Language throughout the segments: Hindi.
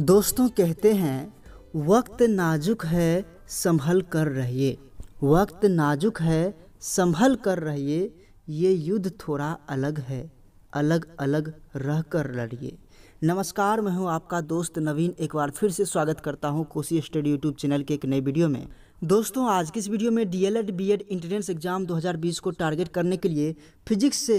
दोस्तों कहते हैं वक्त नाजुक है संभल कर रहिए वक्त नाजुक है संभल कर रहिए ये युद्ध थोड़ा अलग है अलग अलग रह कर लड़िए नमस्कार मैं हूं आपका दोस्त नवीन एक बार फिर से स्वागत करता हूं कोसी स्टडी यूट्यूब चैनल के एक नए वीडियो में दोस्तों आज की इस वीडियो में डीएलएड बीएड एंट्रेंस एग्ज़ाम 2020 को टारगेट करने के लिए फिजिक्स से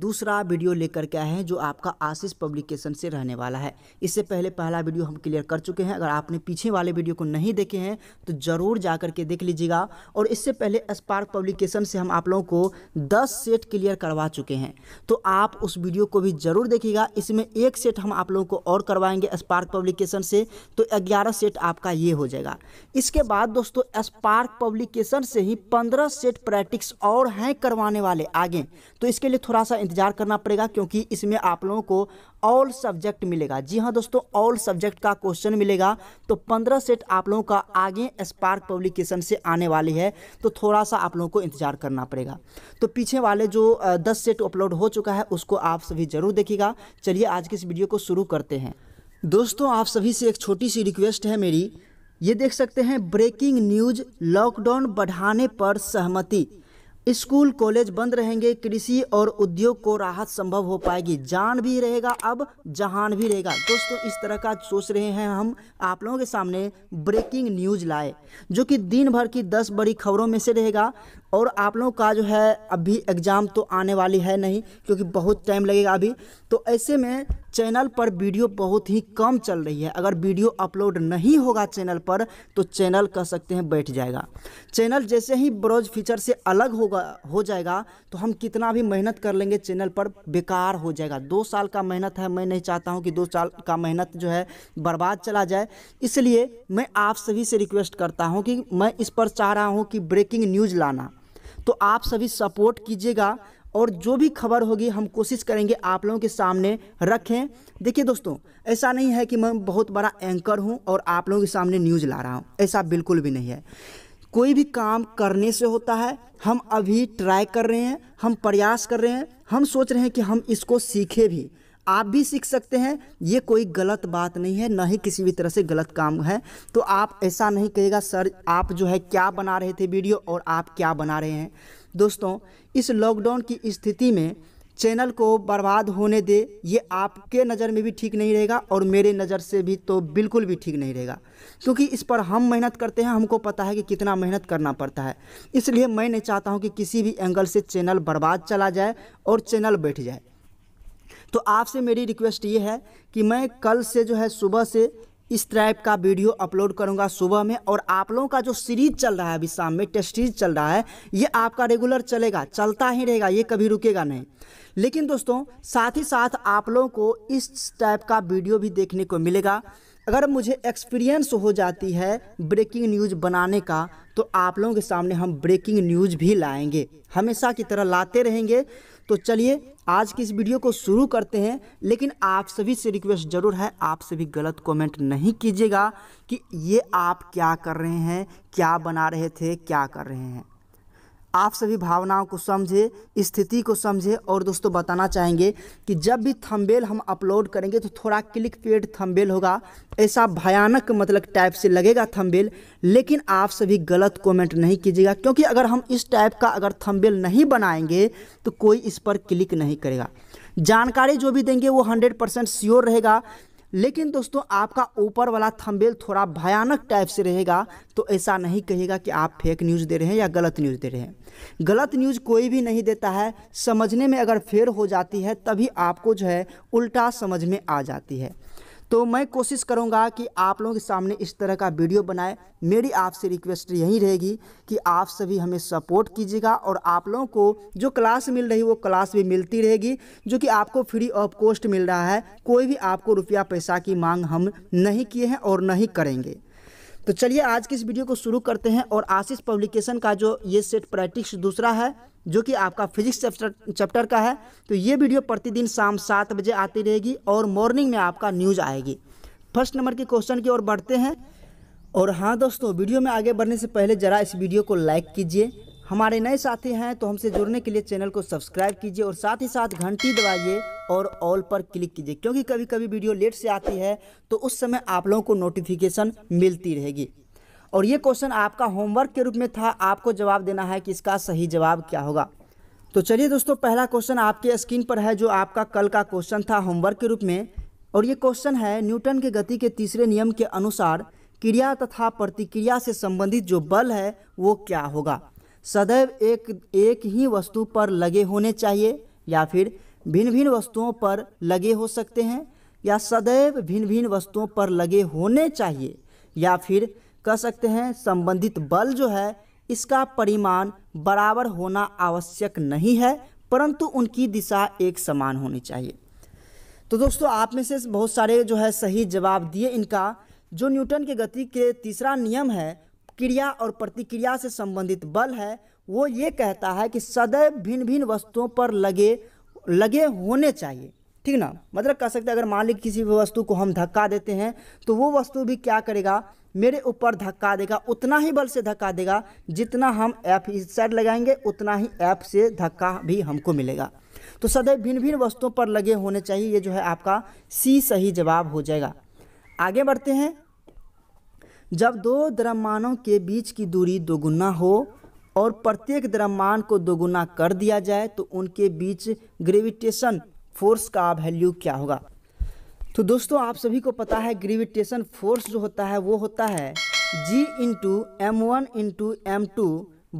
दूसरा वीडियो लेकर के आए हैं जो आपका आशीष पब्लिकेशन से रहने वाला है इससे पहले पहला वीडियो हम क्लियर कर चुके हैं अगर आपने पीछे वाले वीडियो को नहीं देखे हैं तो ज़रूर जा कर के देख लीजिएगा और इससे पहले स्पार्क पब्लिकेशन से हम आप लोगों को 10 सेट क्लियर करवा चुके हैं तो आप उस वीडियो को भी ज़रूर देखिएगा इसमें एक सेट हम आप लोगों को और करवाएंगे स्पार्क पब्लिकेशन से तो ग्यारह सेट आपका ये हो जाएगा इसके बाद दोस्तों स्पार्क पब्लिकेशन से ही पंद्रह सेट प्रैक्टिस और हैं करवाने वाले आगे तो इसके लिए थोड़ा सा इंतज़ार करना पड़ेगा क्योंकि इसमें आप लोगों को ऑल सब्जेक्ट मिलेगा जी हाँ दोस्तों ऑल सब्जेक्ट का क्वेश्चन मिलेगा तो पंद्रह सेट आप लोगों का आगे स्पार्क पब्लिकेशन से आने वाली है तो थोड़ा सा आप लोगों को इंतज़ार करना पड़ेगा तो पीछे वाले जो दस सेट अपलोड हो चुका है उसको आप सभी ज़रूर देखिएगा चलिए आज की इस वीडियो को शुरू करते हैं दोस्तों आप सभी से एक छोटी सी रिक्वेस्ट है मेरी ये देख सकते हैं ब्रेकिंग न्यूज लॉकडाउन बढ़ाने पर सहमति स्कूल कॉलेज बंद रहेंगे कृषि और उद्योग को राहत संभव हो पाएगी जान भी रहेगा अब जहान भी रहेगा दोस्तों इस तरह का सोच रहे हैं हम आप लोगों के सामने ब्रेकिंग न्यूज लाए जो कि दिन भर की दस बड़ी खबरों में से रहेगा और आप लोगों का जो है अभी एग्ज़ाम तो आने वाली है नहीं क्योंकि बहुत टाइम लगेगा अभी तो ऐसे में चैनल पर वीडियो बहुत ही कम चल रही है अगर वीडियो अपलोड नहीं होगा चैनल पर तो चैनल कह सकते हैं बैठ जाएगा चैनल जैसे ही ब्रोज फीचर से अलग होगा हो जाएगा तो हम कितना भी मेहनत कर लेंगे चैनल पर बेकार हो जाएगा दो साल का मेहनत है मैं नहीं चाहता हूँ कि दो साल का मेहनत जो है बर्बाद चला जाए इसलिए मैं आप सभी से रिक्वेस्ट करता हूँ कि मैं इस पर चाह रहा हूँ कि ब्रेकिंग न्यूज़ लाना तो आप सभी सपोर्ट कीजिएगा और जो भी खबर होगी हम कोशिश करेंगे आप लोगों के सामने रखें देखिए दोस्तों ऐसा नहीं है कि मैं बहुत बड़ा एंकर हूं और आप लोगों के सामने न्यूज़ ला रहा हूं ऐसा बिल्कुल भी नहीं है कोई भी काम करने से होता है हम अभी ट्राई कर रहे हैं हम प्रयास कर रहे हैं हम सोच रहे हैं कि हम इसको सीखें भी आप भी सीख सकते हैं ये कोई गलत बात नहीं है ना ही किसी भी तरह से गलत काम है तो आप ऐसा नहीं कहेगा सर आप जो है क्या बना रहे थे वीडियो और आप क्या बना रहे हैं दोस्तों इस लॉकडाउन की स्थिति में चैनल को बर्बाद होने दे ये आपके नज़र में भी ठीक नहीं रहेगा और मेरे नज़र से भी तो बिल्कुल भी ठीक नहीं रहेगा क्योंकि इस पर हम मेहनत करते हैं हमको पता है कि कितना मेहनत करना पड़ता है इसलिए मैं नहीं चाहता हूँ कि किसी भी एंगल से चैनल बर्बाद चला जाए और चैनल बैठ जाए तो आपसे मेरी रिक्वेस्ट ये है कि मैं कल से जो है सुबह से इस टाइप का वीडियो अपलोड करूंगा सुबह में और आप लोगों का जो सीरीज चल रहा है अभी शाम में टेस्ट सीरीज चल रहा है ये आपका रेगुलर चलेगा चलता ही रहेगा ये कभी रुकेगा नहीं लेकिन दोस्तों साथ ही साथ आप लोगों को इस टाइप का वीडियो भी देखने को मिलेगा अगर मुझे एक्सपीरियंस हो जाती है ब्रेकिंग न्यूज़ बनाने का तो आप लोगों के सामने हम ब्रेकिंग न्यूज़ भी लाएंगे हमेशा की तरह लाते रहेंगे तो चलिए आज की इस वीडियो को शुरू करते हैं लेकिन आप सभी से रिक्वेस्ट ज़रूर है आप सभी गलत कमेंट नहीं कीजिएगा कि ये आप क्या कर रहे हैं क्या बना रहे थे क्या कर रहे हैं आप सभी भावनाओं को समझे स्थिति को समझे और दोस्तों बताना चाहेंगे कि जब भी थंबेल हम अपलोड करेंगे तो थोड़ा क्लिक पेड थंबेल होगा ऐसा भयानक मतलब टाइप से लगेगा थंबेल लेकिन आप सभी गलत कमेंट नहीं कीजिएगा क्योंकि अगर हम इस टाइप का अगर थंबेल नहीं बनाएंगे तो कोई इस पर क्लिक नहीं करेगा जानकारी जो भी देंगे वो हंड्रेड परसेंट श्योर रहेगा लेकिन दोस्तों आपका ऊपर वाला थंबेल थोड़ा भयानक टाइप से रहेगा तो ऐसा नहीं कहेगा कि आप फेक न्यूज़ दे रहे हैं या गलत न्यूज़ दे रहे हैं गलत न्यूज़ कोई भी नहीं देता है समझने में अगर फेर हो जाती है तभी आपको जो है उल्टा समझ में आ जाती है तो मैं कोशिश करूँगा कि आप लोगों के सामने इस तरह का वीडियो बनाए मेरी आपसे रिक्वेस्ट यही रहेगी कि आप सभी हमें सपोर्ट कीजिएगा और आप लोगों को जो क्लास मिल रही वो क्लास भी मिलती रहेगी जो कि आपको फ्री ऑफ कॉस्ट मिल रहा है कोई भी आपको रुपया पैसा की मांग हम नहीं किए हैं और नहीं करेंगे तो चलिए आज की इस वीडियो को शुरू करते हैं और आशीष पब्लिकेशन का जो ये सेट प्रैक्टिस दूसरा है जो कि आपका फिजिक्स चैप्टर का है तो ये वीडियो प्रतिदिन शाम सात बजे आती रहेगी और मॉर्निंग में आपका न्यूज़ आएगी फर्स्ट नंबर के क्वेश्चन की ओर बढ़ते हैं और हाँ दोस्तों वीडियो में आगे बढ़ने से पहले ज़रा इस वीडियो को लाइक कीजिए हमारे नए साथी हैं तो हमसे जुड़ने के लिए चैनल को सब्सक्राइब कीजिए और साथ ही साथ घंटी दबाइए और ऑल पर क्लिक कीजिए क्योंकि कभी कभी वीडियो लेट से आती है तो उस समय आप लोगों को नोटिफिकेशन मिलती रहेगी और ये क्वेश्चन आपका होमवर्क के रूप में था आपको जवाब देना है कि इसका सही जवाब क्या होगा तो चलिए दोस्तों पहला क्वेश्चन आपके स्क्रीन पर है जो आपका कल का क्वेश्चन था होमवर्क के रूप में और ये क्वेश्चन है न्यूटन के गति के तीसरे नियम के अनुसार क्रिया तथा प्रतिक्रिया से संबंधित जो बल है वो क्या होगा सदैव एक एक ही वस्तु पर लगे होने चाहिए या फिर भिन्न भिन्न वस्तुओं पर लगे हो सकते हैं या सदैव भिन्न भिन्न वस्तुओं पर लगे होने चाहिए या फिर कह सकते हैं संबंधित बल जो है इसका परिमाण बराबर होना आवश्यक नहीं है परंतु उनकी दिशा एक समान होनी चाहिए तो दोस्तों आप में से बहुत सारे जो है सही जवाब दिए इनका जो न्यूटन के गति के तीसरा नियम है क्रिया और प्रतिक्रिया से संबंधित बल है वो ये कहता है कि सदैव भिन्न भिन्न वस्तुओं पर लगे लगे होने चाहिए ठीक ना मतलब कह सकते हैं अगर मान लीजिए किसी भी वस्तु को हम धक्का देते हैं तो वो वस्तु भी क्या करेगा मेरे ऊपर धक्का देगा उतना ही बल से धक्का देगा जितना हम ऐप इस साइड लगाएंगे उतना ही ऐप से धक्का भी हमको मिलेगा तो सदैव भिन्न भिन्न वस्तुओं पर लगे होने चाहिए ये जो है आपका सी सही जवाब हो जाएगा आगे बढ़ते हैं जब दो द्रव्यमानों के बीच की दूरी दोगुना हो और प्रत्येक द्रव्यमान को दोगुना कर दिया जाए तो उनके बीच ग्रेविटेशन फोर्स का वैल्यू क्या होगा तो दोस्तों आप सभी को पता है ग्रेविटेशन फोर्स जो होता है वो होता है G into M one into M two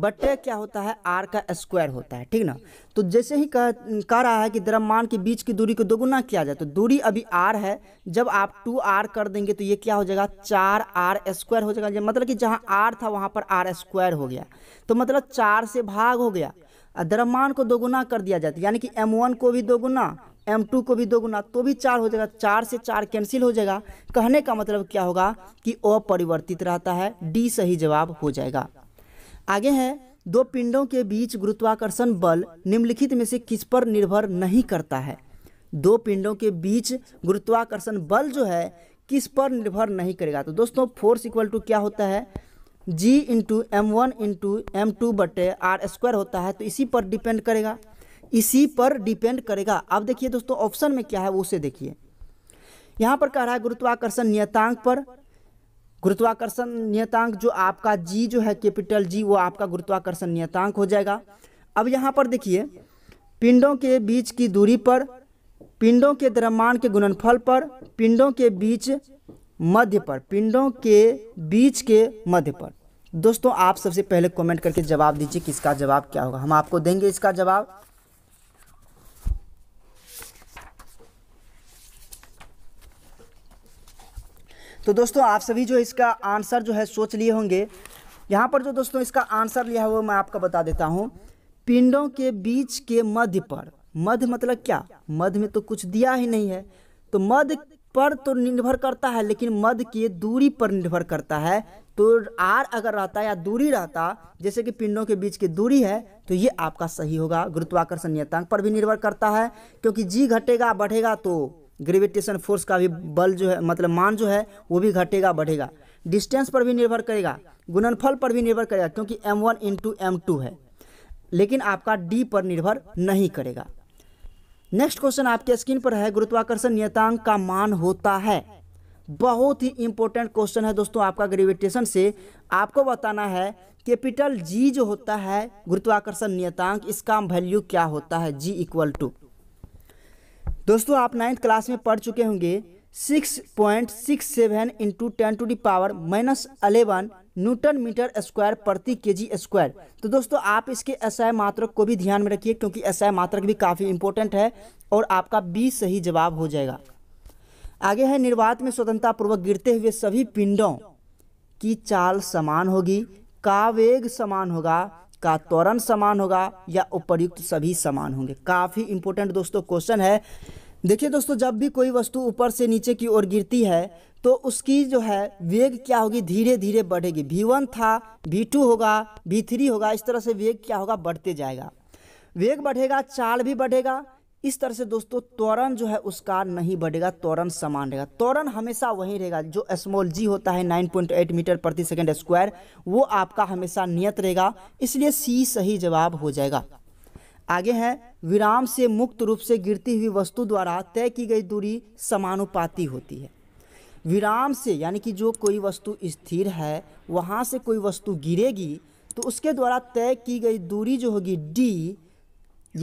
बटे क्या होता है आर का स्क्वायर होता है ठीक ना तो जैसे ही कह कह रहा है कि द्रव्यमान के बीच की दूरी को दोगुना किया जाए तो दूरी अभी आर है जब आप टू आर कर देंगे तो ये क्या हो जाएगा चार आर स्क्वायर हो जाएगा मतलब कि जहाँ आर था वहाँ पर आर स्क्वायर हो गया तो मतलब चार से भाग हो गया द्रव्यमान को दोगुना कर दिया जाता है यानी कि वन को भी दोगुना m2 को भी दोगुना तो भी चार हो जाएगा चार से चार कैंसिल हो जाएगा कहने का मतलब क्या होगा कि अपरिवर्तित रहता है डी सही जवाब हो जाएगा आगे है दो पिंडों के बीच गुरुत्वाकर्षण बल निम्नलिखित में से किस पर निर्भर नहीं करता है दो पिंडों के बीच गुरुत्वाकर्षण बल जो है किस पर निर्भर नहीं करेगा तो दोस्तों फोर्स इक्वल टू क्या होता है G into M one into M two बटे आर स्क्वायर होता है तो इसी पर डिपेंड करेगा इसी पर डिपेंड करेगा अब देखिए दोस्तों ऑप्शन में क्या है उसे देखिए यहाँ पर कह रहा है गुरुत्वाकर्षण नियतांक पर गुरुत्वाकर्षण नियतांक जो आपका जी जो है कैपिटल जी वो आपका गुरुत्वाकर्षण नियतांक हो जाएगा अब यहाँ पर देखिए पिंडों के बीच की दूरी पर पिंडों के द्रव्यमान के गुणनफल पर पिंडों के बीच मध्य पर पिंडों के बीच के मध्य पर दोस्तों आप सबसे पहले कमेंट करके जवाब दीजिए कि इसका जवाब क्या होगा हम आपको देंगे इसका जवाब तो दोस्तों आप सभी जो इसका आंसर जो है सोच लिए होंगे यहाँ पर जो दोस्तों इसका आंसर लिया है वो मैं आपको बता देता हूँ पिंडों के बीच के मध्य पर मध्य मतलब क्या मध्य में तो कुछ दिया ही नहीं है तो मध्य पर तो निर्भर करता है लेकिन मद की दूरी पर निर्भर करता है तो आर अगर रहता या दूरी रहता जैसे कि पिंडों के बीच की दूरी है तो ये आपका सही होगा गुरुत्वाकर्षण नियतांक पर भी निर्भर करता है क्योंकि जी घटेगा बढ़ेगा तो ग्रेविटेशन फोर्स का भी बल जो है मतलब मान जो है वो भी घटेगा बढ़ेगा डिस्टेंस पर भी निर्भर करेगा गुणनफल पर भी निर्भर करेगा क्योंकि M one into M two है लेकिन आपका डी पर निर्भर नहीं करेगा नेक्स्ट क्वेश्चन आपके स्क्रीन पर है गुरुत्वाकर्षण नियतांक का मान होता है बहुत ही इंपॉर्टेंट क्वेश्चन है दोस्तों आपका ग्रेविटेशन से आपको बताना है कैपिटल जी जो होता है गुरुत्वाकर्षण नियतांक इसका वैल्यू क्या होता है जी इक्वल टू दोस्तों आप नाइन्थ क्लास में पढ़ चुके होंगे six point six seven into ten to the power minus eleven newton metre square प्रति के जी स्क्वायर तो दोस्तों आप इसके एसआई मात्रक को भी ध्यान में रखिए क्योंकि एसआई मात्रक भी काफ़ी इंपॉर्टेंट है और आपका बी सही जवाब हो जाएगा आगे है निर्वात में स्वतंत्रतापूर्वक गिरते हुए सभी पिंडों की चाल समान होगी का वेग समान होगा का त्वरण समान होगा या उपयुक्त सभी समान होंगे काफ़ी इंपॉर्टेंट दोस्तों क्वेश्चन है देखिए दोस्तों जब भी कोई वस्तु ऊपर से नीचे की ओर गिरती है तो उसकी जो है वेग क्या होगी धीरे धीरे बढ़ेगी वी वन था वी टू होगा वी थ्री होगा इस तरह से वेग क्या होगा बढ़ते जाएगा वेग बढ़ेगा चाल भी बढ़ेगा इस तरह से दोस्तों त्वरण जो है उसका नहीं बढ़ेगा त्वरण समान रहेगा त्वरण हमेशा वही रहेगा जो स्मॉल जी होता है 9.8 मीटर प्रति सेकंड स्क्वायर वो आपका हमेशा नियत रहेगा इसलिए सी सही जवाब हो जाएगा आगे है विराम से मुक्त रूप से गिरती हुई वस्तु द्वारा तय की गई दूरी समानुपाती होती है विराम से यानी कि जो कोई वस्तु स्थिर है वहाँ से कोई वस्तु गिरेगी तो उसके द्वारा तय की गई दूरी जो होगी डी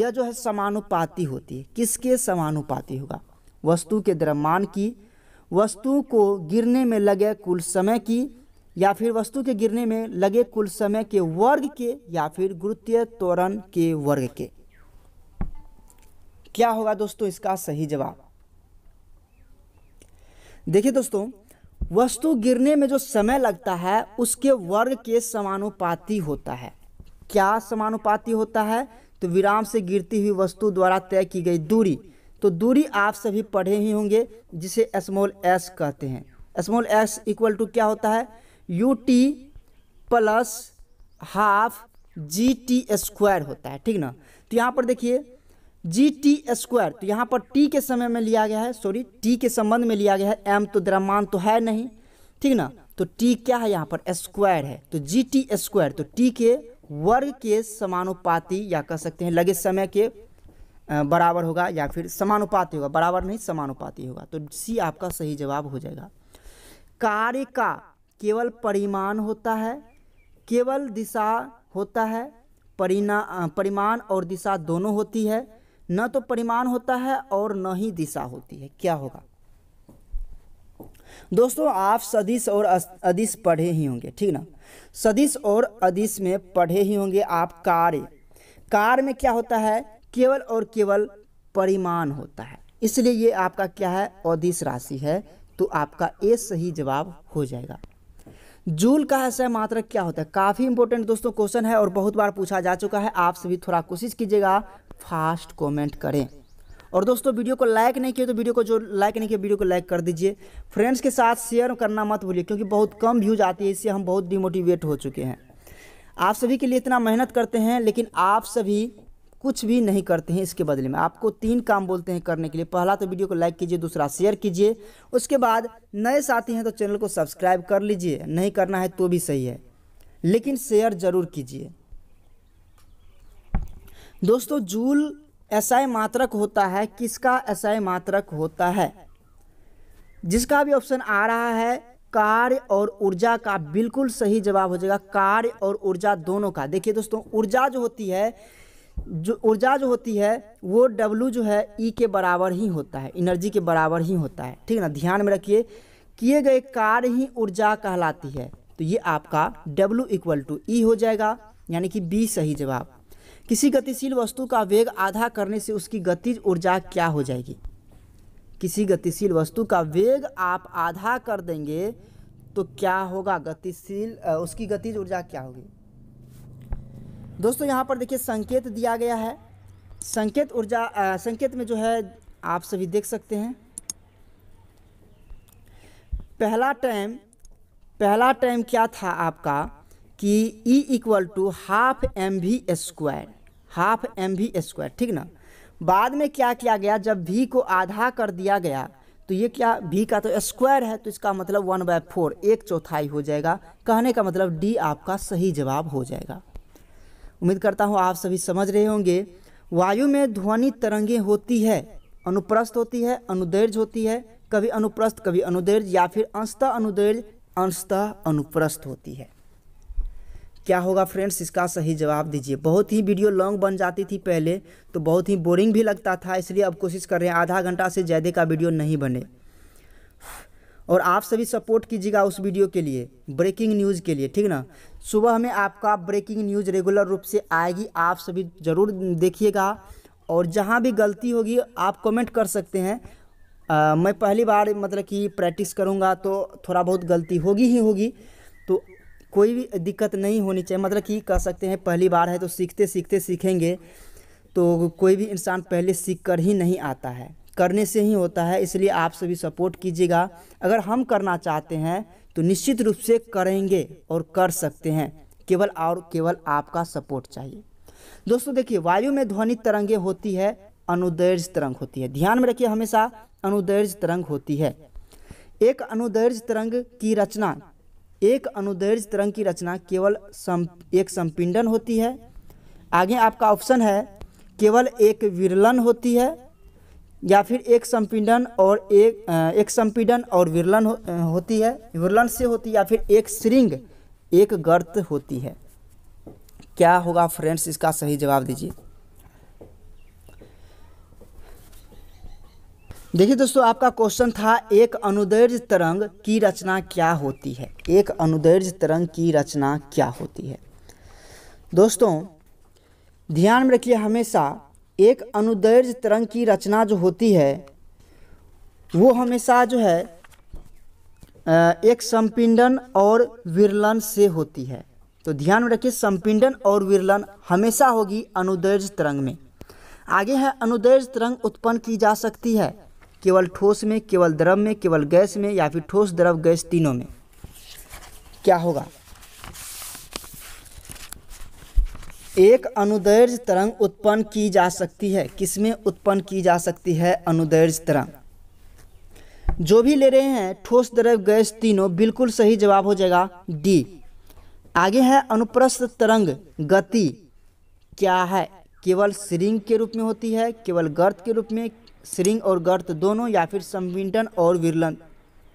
यह जो है समानुपाती होती है किसके समानुपाती होगा वस्तु के द्रव्यमान की वस्तु को गिरने में लगे कुल समय की या फिर वस्तु के गिरने में लगे कुल समय के वर्ग के या फिर गुरुत्वीय त्वरण के वर्ग के क्या होगा दोस्तों इसका सही जवाब देखिए दोस्तों वस्तु गिरने में जो समय लगता है उसके वर्ग के समानुपाती होता है क्या समानुपाती होता है तो विराम से गिरती हुई वस्तु द्वारा तय की गई दूरी तो दूरी आप सभी पढ़े ही होंगे जिसे स्मॉल एस कहते हैं स्मॉल एस इक्वल टू क्या होता है U T plus half G T square होता है ठीक ना तो यहाँ पर देखिए जी टी स्क्वायर तो यहाँ पर टी के समय में लिया गया है सॉरी टी के संबंध में लिया गया है एम तो द्रव्यमान तो है नहीं ठीक ना तो टी क्या है यहाँ पर स्क्वायर है तो जी टी स्क्वायर तो टी के वर्ग के समानुपाती या कह सकते हैं लगे समय के बराबर होगा या फिर समानुपाती होगा बराबर नहीं समानुपाती होगा तो सी आपका सही जवाब हो जाएगा कार्य का केवल परिमाण होता है केवल दिशा होता है परिणा परिमाण और दिशा दोनों होती है न तो परिमाण होता है और न ही दिशा होती है क्या होगा दोस्तों आप सदिश और अदिश पढ़े ही होंगे ठीक ना सदिश और अदिश में पढ़े ही होंगे आप कार्य कार्य में क्या होता है केवल और केवल परिमाण होता है इसलिए ये आपका क्या है अदिश राशि है तो आपका ए सही जवाब हो जाएगा जूल का ऐसा मात्रक क्या होता है काफ़ी इंपोर्टेंट दोस्तों क्वेश्चन है और बहुत बार पूछा जा चुका है आप सभी थोड़ा कोशिश कीजिएगा फास्ट कमेंट करें और दोस्तों वीडियो को लाइक नहीं किए तो वीडियो को जो लाइक नहीं किया वीडियो को लाइक कर दीजिए फ्रेंड्स के साथ शेयर करना मत भूलिए क्योंकि बहुत कम व्यूज आती है इससे हम बहुत डिमोटिवेट हो चुके हैं आप सभी के लिए इतना मेहनत करते हैं लेकिन आप सभी कुछ भी नहीं करते हैं इसके बदले में आपको तीन काम बोलते हैं करने के लिए पहला तो वीडियो को लाइक कीजिए दूसरा शेयर कीजिए उसके बाद नए साथी हैं तो चैनल को सब्सक्राइब कर लीजिए नहीं करना है तो भी सही है लेकिन शेयर ज़रूर कीजिए दोस्तों जूल एसआई मात्रक होता है किसका एसआई मात्रक होता है जिसका भी ऑप्शन आ रहा है कार्य और ऊर्जा का बिल्कुल सही जवाब हो जाएगा कार्य और ऊर्जा दोनों का देखिए दोस्तों ऊर्जा जो होती है जो ऊर्जा जो होती है वो डब्लू जो है ई e के बराबर ही होता है एनर्जी के बराबर ही होता है ठीक है ना ध्यान में रखिए किए गए कार्य ही ऊर्जा कहलाती है तो ये आपका डब्लू इक्वल टू ई हो जाएगा यानी कि बी सही जवाब किसी गतिशील वस्तु का वेग आधा करने से उसकी गतिज ऊर्जा क्या हो जाएगी किसी गतिशील वस्तु का वेग आप आधा कर देंगे तो क्या होगा गतिशील उसकी गतिज ऊर्जा क्या होगी दोस्तों यहाँ पर देखिए संकेत दिया गया है संकेत ऊर्जा संकेत में जो है आप सभी देख सकते हैं पहला टाइम पहला टाइम क्या था आपका कि E equal to half M V square half M V square ठीक ना बाद में क्या किया गया जब वी को आधा कर दिया गया तो ये क्या वी का तो स्क्वायर है तो इसका मतलब वन बाय फोर एक चौथाई हो जाएगा कहने का मतलब डी आपका सही जवाब हो जाएगा उम्मीद करता हूँ आप सभी समझ रहे होंगे वायु में ध्वनि तरंगे होती है अनुप्रस्थ होती है अनुदैर्ज होती है कभी अनुप्रस्थ कभी अनुदैर्ज या फिर अंशतः अनुदैर्ज अंशतः अनुप्रस्थ होती है क्या होगा फ्रेंड्स इसका सही जवाब दीजिए बहुत ही वीडियो लॉन्ग बन जाती थी पहले तो बहुत ही बोरिंग भी लगता था इसलिए अब कोशिश कर रहे हैं आधा घंटा से ज़्यादा का वीडियो नहीं बने और आप सभी सपोर्ट कीजिएगा उस वीडियो के लिए ब्रेकिंग न्यूज़ के लिए ठीक ना सुबह में आपका ब्रेकिंग न्यूज़ रेगुलर रूप से आएगी आप सभी ज़रूर देखिएगा और जहाँ भी गलती होगी आप कमेंट कर सकते हैं आ, मैं पहली बार मतलब कि प्रैक्टिस करूँगा तो थोड़ा बहुत गलती होगी ही होगी कोई भी दिक्कत नहीं होनी चाहिए मतलब कि कह सकते हैं पहली बार है तो सीखते सीखते सीखेंगे तो कोई भी इंसान पहले सीख कर ही नहीं आता है करने से ही होता है इसलिए आप सभी सपोर्ट कीजिएगा अगर हम करना चाहते हैं तो निश्चित रूप से करेंगे और कर सकते हैं केवल और केवल आपका सपोर्ट चाहिए दोस्तों देखिए वायु में ध्वनि तरंगे होती है अनुदैर्ज तरंग होती है ध्यान में रखिए हमेशा अनुदैर्ज तरंग होती है एक अनुदैर्ज तरंग की रचना एक अनुदैर्ज तरंग की रचना केवल सम, एक संपिंडन होती है आगे आपका ऑप्शन है केवल एक विरलन होती है या फिर एक संपीडन और एक एक संपीडन और विरलन हो, होती है विरलन से होती है या फिर एक श्रृंग एक गर्त होती है क्या होगा फ्रेंड्स इसका सही जवाब दीजिए देखिए दोस्तों आपका क्वेश्चन था एक अनुदैर्ज तरंग की रचना क्या होती है एक अनुदैर्ज तरंग की रचना क्या होती है दोस्तों ध्यान में रखिए हमेशा एक अनुदैर्ज तरंग की रचना जो होती है वो हमेशा जो है एक संपिंडन और विरलन से होती है तो ध्यान में रखिए संपिंडन और विरलन हमेशा होगी अनुदैर्ज तरंग में आगे है अनुदैर्ज तरंग उत्पन्न की जा सकती है केवल ठोस में केवल द्रव में केवल गैस में या फिर ठोस द्रव गैस तीनों में क्या होगा एक अनुदैर्ज तरंग उत्पन्न की जा सकती है किसमें उत्पन्न की जा सकती है अनुदैर्ज तरंग जो भी ले रहे हैं ठोस द्रव गैस तीनों बिल्कुल सही जवाब हो जाएगा डी आगे है अनुप्रस्थ तरंग गति क्या है केवल सिरिंग के रूप में होती है केवल गर्त के रूप में श्रृंग और गर्त दोनों या फिर संविंटन और विरलन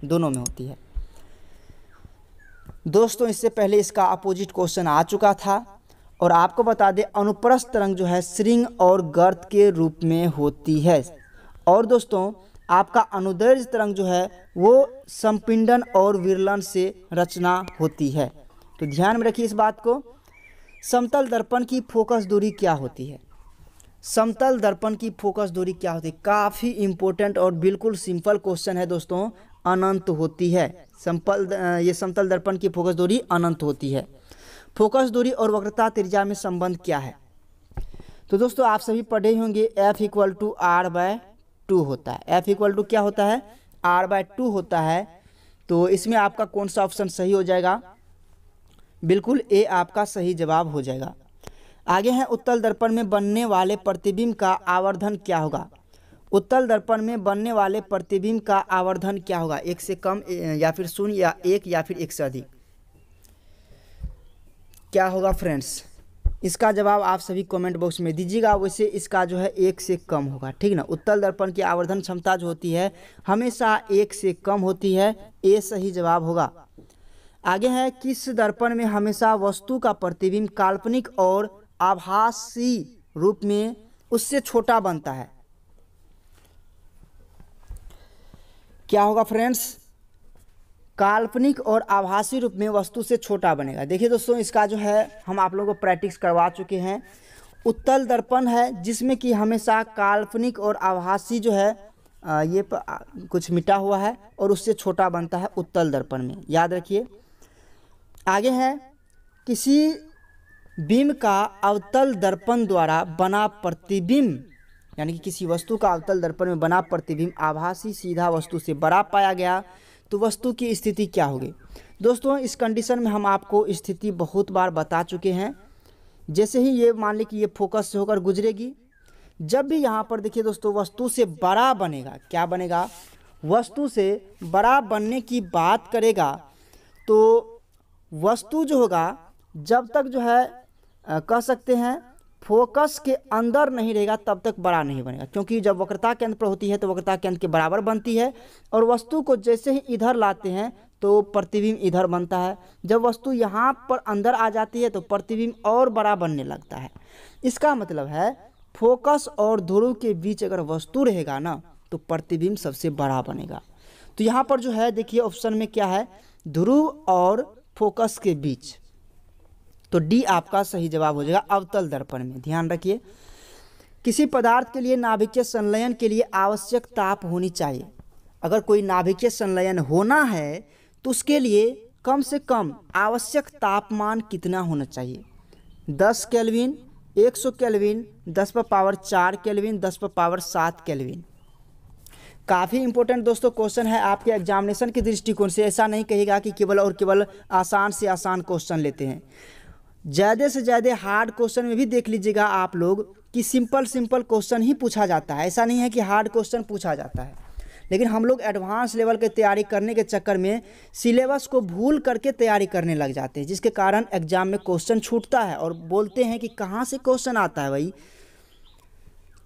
दोनों में होती है दोस्तों इससे पहले इसका अपोजिट क्वेश्चन आ चुका था और आपको बता दें अनुप्रस्थ तरंग जो है श्रृंग और गर्त के रूप में होती है और दोस्तों आपका अनुदैर्ज तरंग जो है वो संपिंडन और विरलन से रचना होती है तो ध्यान में रखिए इस बात को समतल दर्पण की फोकस दूरी क्या होती है समतल दर्पण की फोकस दूरी क्या होती है काफ़ी इंपॉर्टेंट और बिल्कुल सिंपल क्वेश्चन है दोस्तों अनंत होती है समतल ये समतल दर्पण की फोकस दूरी अनंत होती है फोकस दूरी और वक्रता त्रिज्या में संबंध क्या है तो दोस्तों आप सभी पढ़े होंगे F equal to R by two होता है एफ इक्वल टू क्या होता है आर बाय टू होता है तो इसमें आपका कौन सा ऑप्शन सही हो जाएगा बिल्कुल ए आपका सही जवाब हो जाएगा आगे हैं उत्तल दर्पण में बनने वाले प्रतिबिंब का आवर्धन क्या होगा उत्तल दर्पण में बनने वाले प्रतिबिंब का आवर्धन क्या होगा एक से कम या फिर शून्य या एक या फिर एक से अधिक क्या होगा फ्रेंड्स इसका जवाब आप सभी कमेंट बॉक्स में दीजिएगा वैसे इसका जो है एक से कम होगा ठीक ना उत्तल दर्पण की आवर्धन क्षमता जो होती है हमेशा एक से कम होती है ए सही जवाब होगा आगे है किस दर्पण में हमेशा वस्तु का प्रतिबिंब काल्पनिक और आभासी रूप में उससे छोटा बनता है क्या होगा फ्रेंड्स काल्पनिक और आभासी रूप में वस्तु से छोटा बनेगा देखिए दोस्तों इसका जो है हम आप लोगों को प्रैक्टिस करवा चुके हैं उत्तल दर्पण है जिसमें कि हमेशा काल्पनिक और आभासी जो है ये कुछ मिटा हुआ है और उससे छोटा बनता है उत्तल दर्पण में याद रखिए आगे है किसी बिंब का अवतल दर्पण द्वारा बना प्रतिबिंब यानी कि किसी वस्तु का अवतल दर्पण में बना प्रतिबिंब आभासी सीधा वस्तु से बड़ा पाया गया तो वस्तु की स्थिति क्या होगी दोस्तों इस कंडीशन में हम आपको स्थिति बहुत बार बता चुके हैं जैसे ही ये मान लें कि ये फोकस से होकर गुजरेगी जब भी यहाँ पर देखिए दोस्तों वस्तु से बड़ा बनेगा क्या बनेगा वस्तु से बड़ा बनने की बात करेगा तो वस्तु जो होगा जब तक जो है कह सकते हैं फोकस के अंदर नहीं रहेगा तब तक बड़ा नहीं बनेगा क्योंकि जब वक्रता के अंत पर होती है तो वक्रता के अंत के बराबर बनती है और वस्तु को जैसे ही इधर लाते हैं तो प्रतिबिंब इधर बनता है जब वस्तु यहाँ पर अंदर आ जाती है तो प्रतिबिंब और बड़ा बनने लगता है इसका मतलब है फोकस और ध्रुव के बीच अगर वस्तु रहेगा ना तो प्रतिबिंब सबसे बड़ा बनेगा तो यहाँ पर जो है देखिए ऑप्शन में क्या है ध्रुव और फोकस के बीच तो डी आपका सही जवाब हो जाएगा अवतल दर्पण में ध्यान रखिए किसी पदार्थ के लिए नाभिकीय संलयन के लिए आवश्यक ताप होनी चाहिए अगर कोई नाभिकीय संलयन होना है तो उसके लिए कम से कम आवश्यक तापमान कितना होना चाहिए दस केल्विन एक सौ केल्विन दस पर पावर चार केल्विन दस पर पावर सात केल्विन काफ़ी इंपॉर्टेंट दोस्तों क्वेश्चन है आपके एग्जामिनेशन के दृष्टिकोण से ऐसा नहीं कहेगा कि केवल और केवल आसान से आसान क्वेश्चन लेते हैं ज़्यादा से ज़्यादा हार्ड क्वेश्चन में भी देख लीजिएगा आप लोग कि सिंपल सिंपल क्वेश्चन ही पूछा जाता है ऐसा नहीं है कि हार्ड क्वेश्चन पूछा जाता है लेकिन हम लोग एडवांस लेवल की तैयारी करने के चक्कर में सिलेबस को भूल करके तैयारी करने लग जाते हैं जिसके कारण एग्ज़ाम में क्वेश्चन छूटता है और बोलते हैं कि कहाँ से क्वेश्चन आता है भाई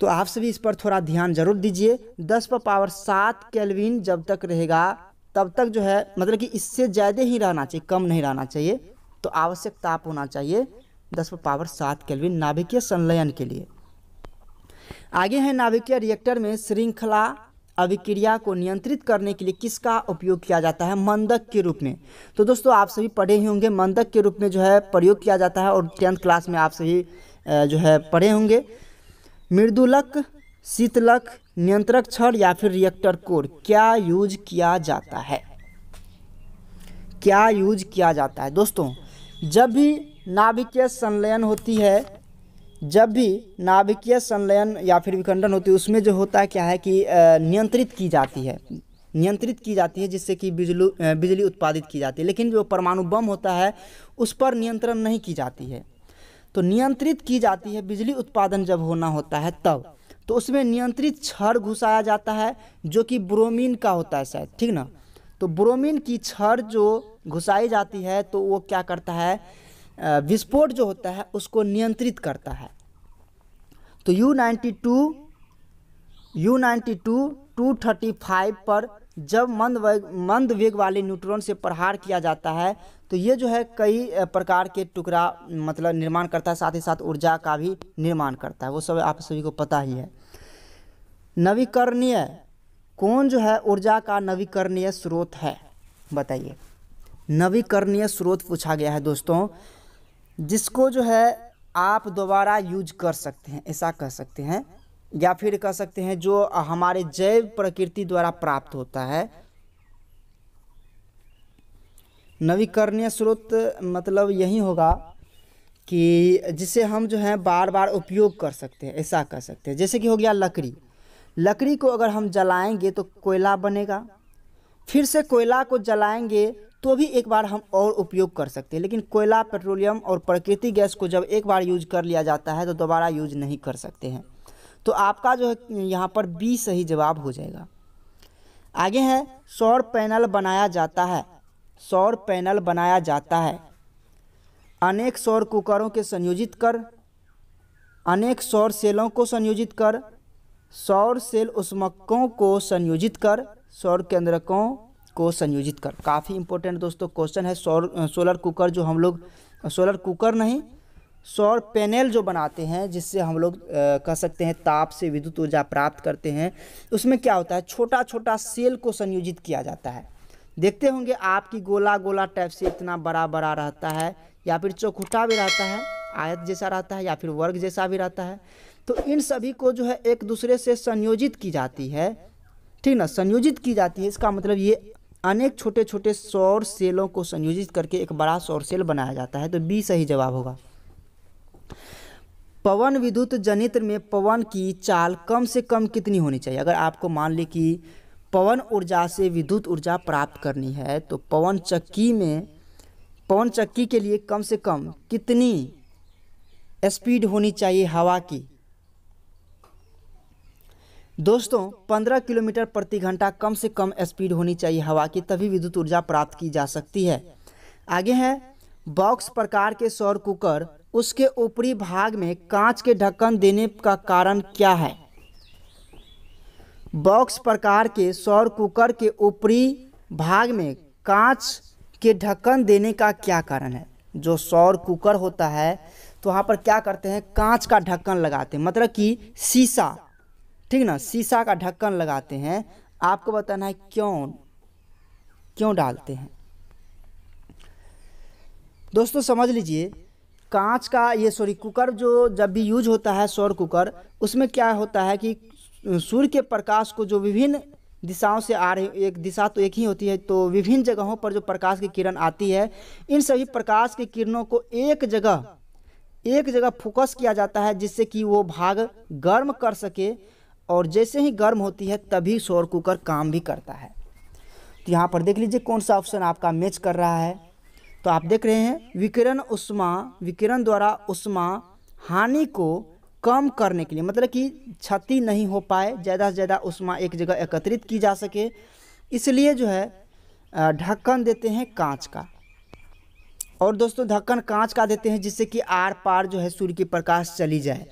तो आप सभी इस पर थोड़ा ध्यान जरूर दीजिए दस पर पावर सात कैलविन जब तक रहेगा तब तक जो है मतलब कि इससे ज़्यादा ही रहना चाहिए कम नहीं रहना चाहिए तो आवश्यक ताप होना चाहिए दस पर पावर सात केल्विन नाभिकीय संलयन के लिए आगे है नाभिकीय रिएक्टर में श्रृंखला अभिक्रिया को नियंत्रित करने के लिए किसका उपयोग किया जाता है मंदक के रूप में तो दोस्तों आप सभी पढ़े ही होंगे मंदक के रूप में जो है प्रयोग किया जाता है और टेंथ क्लास में आप सभी जो है पढ़े होंगे मृदुलक शीतलक नियंत्रक क्षण या फिर रिएक्टर कोर क्या यूज किया जाता है क्या यूज किया जाता है दोस्तों जब भी नाभिकीय संलयन होती है जब भी नाभिकीय संलयन या फिर विखंडन होती है उसमें जो होता है क्या है कि नियंत्रित की जाती है नियंत्रित की जाती है जिससे कि बिजली बिजली उत्पादित की जाती है लेकिन जो परमाणु बम होता है उस पर नियंत्रण नहीं की जाती है तो नियंत्रित की जाती है बिजली उत्पादन जब होना होता है तब तो उसमें नियंत्रित छड़ घुसाया जाता है जो कि ब्रोमीन का होता है शायद ठीक ना तो ब्रोमीन की छड़ जो घुसाई जाती है तो वो क्या करता है विस्फोट जो होता है उसको नियंत्रित करता है तो U ninety two U ninety two two thirty five पर जब मंद वेग मंद वेग वाले न्यूट्रॉन से प्रहार किया जाता है तो ये जो है कई प्रकार के टुकड़ा मतलब निर्माण करता है साथ ही साथ ऊर्जा का भी निर्माण करता है वो सब आप सभी को पता ही है नवीकरणीय कौन जो है ऊर्जा का नवीकरणीय स्रोत है बताइए नवीकरणीय स्रोत पूछा गया है दोस्तों जिसको जो है आप दोबारा यूज कर सकते हैं ऐसा कह सकते हैं या फिर कह सकते हैं जो हमारे जैव प्रकृति द्वारा प्राप्त होता है नवीकरणीय स्रोत मतलब यही होगा कि जिसे हम जो है बार बार उपयोग कर सकते हैं ऐसा कह सकते हैं जैसे कि हो गया लकड़ी लकड़ी को अगर हम जलाएंगे तो कोयला बनेगा फिर से कोयला को जलाएंगे तो भी एक बार हम और उपयोग कर सकते हैं लेकिन कोयला पेट्रोलियम और प्रकृति गैस को जब एक बार यूज कर लिया जाता है तो दोबारा यूज नहीं कर सकते हैं तो आपका जो है यहाँ पर बी सही जवाब हो जाएगा आगे है सौर पैनल बनाया जाता है सौर पैनल बनाया जाता है अनेक सौर कुकरों के संयोजित कर अनेक सौर सेलों को संयोजित कर सौर सेल उष्मकों को संयोजित कर सौर केंद्रकों को संयोजित कर काफ़ी इंपॉर्टेंट दोस्तों क्वेश्चन है सौर सोलर कुकर जो हम लोग सोलर कुकर नहीं सौर पैनल जो बनाते हैं जिससे हम लोग कह सकते हैं ताप से विद्युत ऊर्जा प्राप्त करते हैं उसमें क्या होता है छोटा छोटा सेल को संयोजित किया जाता है देखते होंगे आपकी गोला गोला टाइप से इतना बड़ा बड़ा रहता है या फिर चौखुटा भी रहता है आयत जैसा रहता है या फिर वर्ग जैसा भी रहता है तो इन सभी को जो है एक दूसरे से संयोजित की जाती है ठीक ना संयोजित की जाती है इसका मतलब ये अनेक छोटे छोटे सौर सेलों को संयोजित करके एक बड़ा सौर सेल बनाया जाता है तो बी सही जवाब होगा पवन विद्युत जनित्र में पवन की चाल कम से कम कितनी होनी चाहिए अगर आपको मान ली कि पवन ऊर्जा से विद्युत ऊर्जा प्राप्त करनी है तो पवन चक्की में पवन चक्की के लिए कम से कम कितनी स्पीड होनी चाहिए हवा की दोस्तों 15 किलोमीटर प्रति घंटा कम से कम स्पीड होनी चाहिए हवा की तभी विद्युत ऊर्जा प्राप्त की जा सकती है आगे है बॉक्स प्रकार के सौर कुकर उसके ऊपरी भाग में कांच के ढक्कन देने का कारण क्या है बॉक्स प्रकार के सौर कुकर के ऊपरी भाग में कांच के ढक्कन देने का क्या कारण है जो सौर कुकर होता है तो वहाँ पर क्या करते हैं कांच का ढक्कन लगाते हैं मतलब कि शीशा ठीक ना शीशा का ढक्कन लगाते हैं आपको बताना है क्यों क्यों डालते हैं दोस्तों समझ लीजिए कांच का ये सॉरी कुकर जो जब भी यूज होता है सौर कुकर उसमें क्या होता है कि सूर्य के प्रकाश को जो विभिन्न दिशाओं से आ रही एक दिशा तो एक ही होती है तो विभिन्न जगहों पर जो प्रकाश की किरण आती है इन सभी प्रकाश की किरणों को एक जगह एक जगह फोकस किया जाता है जिससे कि वो भाग गर्म कर सके और जैसे ही गर्म होती है तभी शोर कुकर काम भी करता है तो यहाँ पर देख लीजिए कौन सा ऑप्शन आपका मैच कर रहा है तो आप देख रहे हैं विकिरण उष्मा विकिरण द्वारा उष्मा हानि को कम करने के लिए मतलब कि क्षति नहीं हो पाए ज़्यादा से ज़्यादा उष्मा एक जगह एकत्रित की जा सके इसलिए जो है ढक्कन देते हैं कांच का और दोस्तों ढक्कन कांच का देते हैं जिससे कि आर पार जो है सूर्य की प्रकाश चली जाए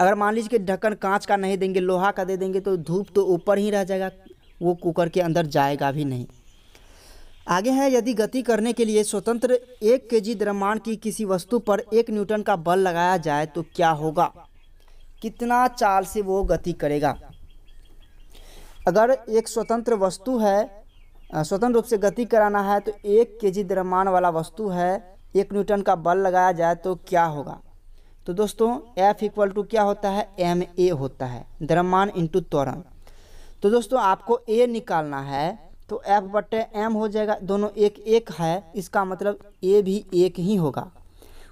अगर मान लीजिए कि ढक्कन कांच का नहीं देंगे लोहा का दे देंगे तो धूप तो ऊपर ही रह जाएगा वो कुकर के अंदर जाएगा भी नहीं आगे है यदि गति करने के लिए स्वतंत्र एक के जी द्रव्यमान की किसी वस्तु पर एक न्यूटन का बल लगाया जाए तो क्या होगा कितना चाल से वो गति करेगा अगर एक स्वतंत्र वस्तु है स्वतंत्र रूप से गति कराना है तो एक के जी द्रव्यमान वाला वस्तु है एक न्यूटन का बल लगाया जाए तो क्या होगा तो दोस्तों एफ इक्वल टू क्या होता है एम ए होता है द्रव्यमान इंटू त्वरण तो दोस्तों आपको ए निकालना है तो एफ बटे एम हो जाएगा दोनों एक एक है इसका मतलब ए भी एक ही होगा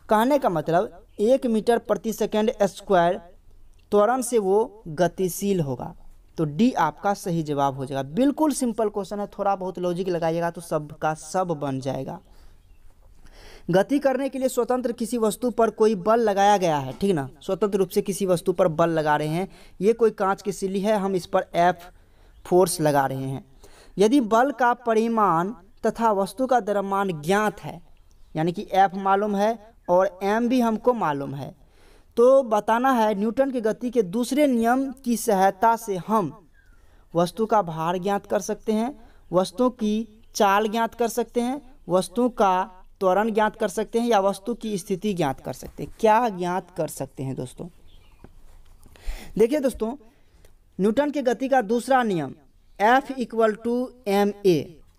कहने का मतलब एक मीटर प्रति सेकेंड स्क्वायर त्वरण से वो गतिशील होगा तो डी आपका सही जवाब हो जाएगा बिल्कुल सिंपल क्वेश्चन है थोड़ा बहुत लॉजिक लगाइएगा तो सब का सब बन जाएगा गति करने के लिए स्वतंत्र किसी वस्तु पर कोई बल लगाया गया है ठीक ना स्वतंत्र रूप से किसी वस्तु पर बल लगा रहे हैं ये कोई कांच की सिली है हम इस पर एफ फोर्स लगा रहे हैं यदि बल का परिमाण तथा वस्तु का द्रव्यमान ज्ञात है यानी कि एफ मालूम है और एम भी हमको मालूम है तो बताना है न्यूटन की गति के दूसरे नियम की सहायता से हम वस्तु का भार ज्ञात कर सकते हैं वस्तु की चाल ज्ञात कर सकते हैं वस्तु का त्वरण ज्ञात कर सकते हैं या वस्तु की स्थिति ज्ञात कर सकते हैं क्या ज्ञात कर सकते हैं दोस्तों देखिए दोस्तों न्यूटन के गति का दूसरा नियम F equal to M A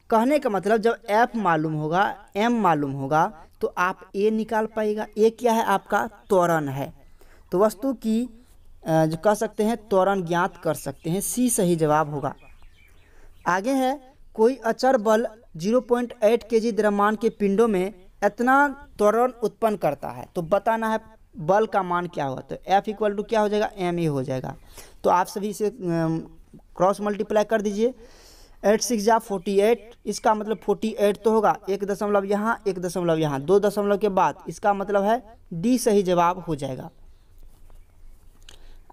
कहने का मतलब जब F मालूम होगा M मालूम होगा तो आप A निकाल पाएगा A क्या है आपका त्वरण है तो वस्तु की जो कह सकते हैं त्वरण ज्ञात कर सकते हैं सी सही जवाब होगा आगे है कोई अचर बल जीरो पॉइंट एट के जी द्रव्यमान के पिंडों में इतना त्वरण उत्पन्न करता है तो बताना है बल का मान क्या हुआ तो एफ इक्वल टू क्या हो जाएगा एम ए e हो जाएगा तो आप सभी इसे क्रॉस मल्टीप्लाई कर दीजिए एट सिक्स जा फोर्टी एट इसका मतलब फोर्टी एट तो होगा एक दशमलव यहाँ एक दशमलव यहाँ दो दशमलव के बाद इसका मतलब है डी सही जवाब हो जाएगा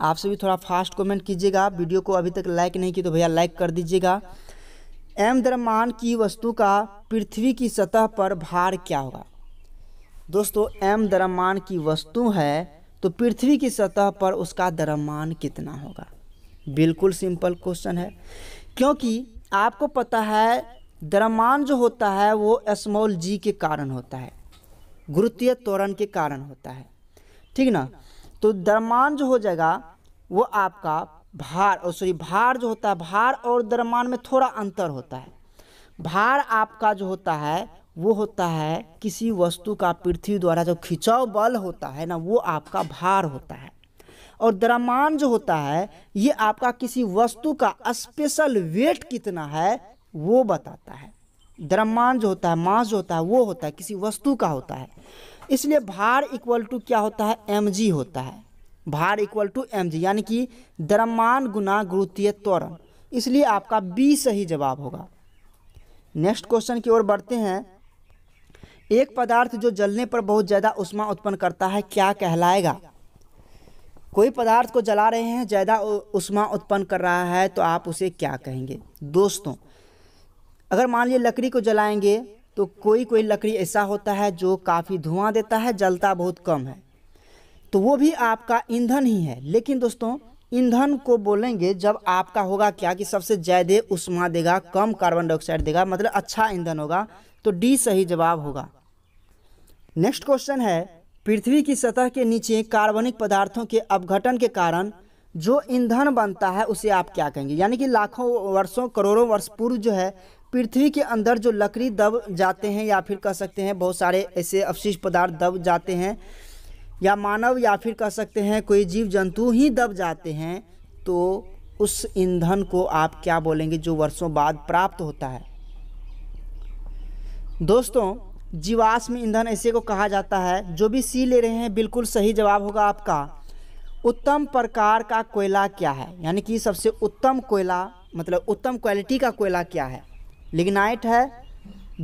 आप सभी थोड़ा फास्ट कमेंट कीजिएगा वीडियो को अभी तक लाइक नहीं की तो भैया लाइक कर दीजिएगा एम द्रव्यमान की वस्तु का पृथ्वी की सतह पर भार क्या होगा दोस्तों एम द्रव्यमान की वस्तु है तो पृथ्वी की सतह पर उसका द्रव्यमान कितना होगा बिल्कुल सिंपल क्वेश्चन है क्योंकि आपको पता है द्रव्यमान जो होता है वो स्मॉल जी के कारण होता है गुरुत्वीय त्वरण के कारण होता है ठीक ना तो द्रव्यमान जो हो जाएगा वो आपका भार और सॉरी भार जो होता है भार और द्रव्यमान में थोड़ा अंतर होता है भार आपका जो होता है वो होता है किसी वस्तु का पृथ्वी द्वारा जो खिंचाव बल होता है ना वो आपका भार होता है और द्रव्यमान जो होता है ये आपका किसी वस्तु का स्पेशल वेट कितना है वो बताता है द्रव्यमान जो होता है मास जो होता है वो होता है किसी वस्तु का होता है इसलिए भार इक्वल टू क्या होता है एम होता है भार इक्वल टू एम जी यानी कि द्रमान गुना गुरुत्वीय त्वरण इसलिए आपका बी सही जवाब होगा नेक्स्ट क्वेश्चन की ओर बढ़ते हैं एक पदार्थ जो जलने पर बहुत ज़्यादा उष्मा उत्पन्न करता है क्या कहलाएगा कोई पदार्थ को जला रहे हैं ज़्यादा उष्मा उत्पन्न कर रहा है तो आप उसे क्या कहेंगे दोस्तों अगर मान लीजिए लकड़ी को जलाएंगे तो कोई कोई लकड़ी ऐसा होता है जो काफ़ी धुआं देता है जलता बहुत कम है तो वो भी आपका ईंधन ही है लेकिन दोस्तों ईंधन को बोलेंगे जब आपका होगा क्या कि सबसे ज़्यादा उष्मा देगा कम कार्बन डाइऑक्साइड देगा मतलब अच्छा ईंधन होगा तो डी सही जवाब होगा नेक्स्ट क्वेश्चन है पृथ्वी की सतह के नीचे कार्बनिक पदार्थों के अपघटन के कारण जो ईंधन बनता है उसे आप क्या कहेंगे यानी कि लाखों वर्षों करोड़ों वर्ष पूर्व जो है पृथ्वी के अंदर जो लकड़ी दब जाते हैं या फिर कह सकते हैं बहुत सारे ऐसे अवशिष्ट पदार्थ दब जाते हैं या मानव या फिर कह सकते हैं कोई जीव जंतु ही दब जाते हैं तो उस ईंधन को आप क्या बोलेंगे जो वर्षों बाद प्राप्त होता है दोस्तों जीवाश्म ईंधन ऐसे को कहा जाता है जो भी सी ले रहे हैं बिल्कुल सही जवाब होगा आपका उत्तम प्रकार का कोयला क्या है यानी कि सबसे उत्तम कोयला मतलब उत्तम क्वालिटी का कोयला क्या है लिग्नाइट है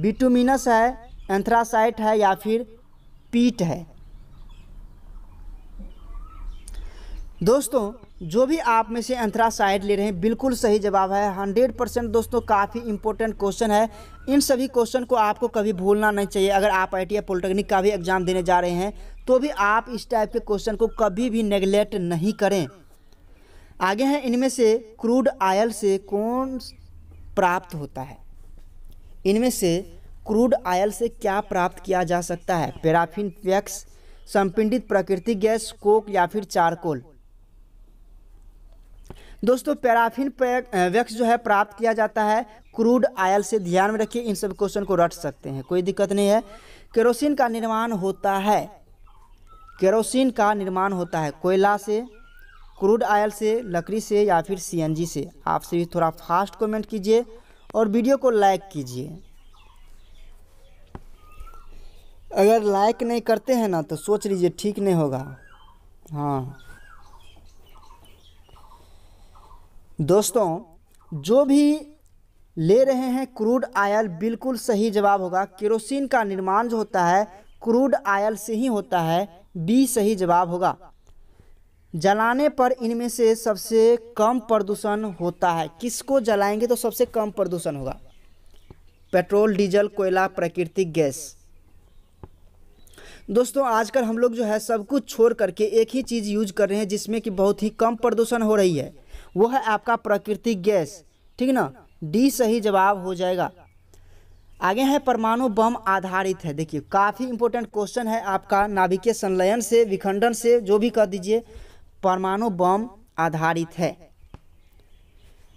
बिटुमिनस है एंथ्रासाइट है या फिर पीट है दोस्तों जो भी आप में से एंथ्रासाइड ले रहे हैं बिल्कुल सही जवाब है हंड्रेड परसेंट दोस्तों काफ़ी इंपॉर्टेंट क्वेश्चन है इन सभी क्वेश्चन को आपको कभी भूलना नहीं चाहिए अगर आप आई या पॉलिटेक्निक का भी एग्ज़ाम देने जा रहे हैं तो भी आप इस टाइप के क्वेश्चन को कभी भी नेगलेक्ट नहीं करें आगे हैं इनमें से क्रूड आयल से कौन प्राप्त होता है इनमें से क्रूड आयल से क्या प्राप्त किया जा सकता है पैराफिन वैक्स संपिंडित प्राकृतिक गैस कोक या फिर चारकोल दोस्तों पैराफिन वैक्स जो है प्राप्त किया जाता है क्रूड आयल से ध्यान में रखिए इन सब क्वेश्चन को रट सकते हैं कोई दिक्कत नहीं है केरोसिन का निर्माण होता है केरोसिन का निर्माण होता है कोयला से क्रूड आयल से लकड़ी से या फिर सीएनजी से आपसे भी थोड़ा फास्ट कमेंट कीजिए और वीडियो को लाइक कीजिए अगर लाइक नहीं करते हैं ना तो सोच लीजिए ठीक नहीं होगा हाँ दोस्तों जो भी ले रहे हैं क्रूड आयल बिल्कुल सही जवाब होगा केरोसिन का निर्माण जो होता है क्रूड आयल से ही होता है बी सही जवाब होगा जलाने पर इनमें से सबसे कम प्रदूषण होता है किसको जलाएंगे तो सबसे कम प्रदूषण होगा पेट्रोल डीजल कोयला प्राकृतिक गैस दोस्तों आजकल हम लोग जो है सब कुछ छोड़ करके एक ही चीज़ यूज कर रहे हैं जिसमें कि बहुत ही कम प्रदूषण हो रही है वो है आपका प्राकृतिक गैस ठीक ना डी सही जवाब हो जाएगा आगे है परमाणु बम आधारित है देखिए काफ़ी इंपॉर्टेंट क्वेश्चन है आपका नाभिकीय संलयन से विखंडन से जो भी कह दीजिए परमाणु बम आधारित है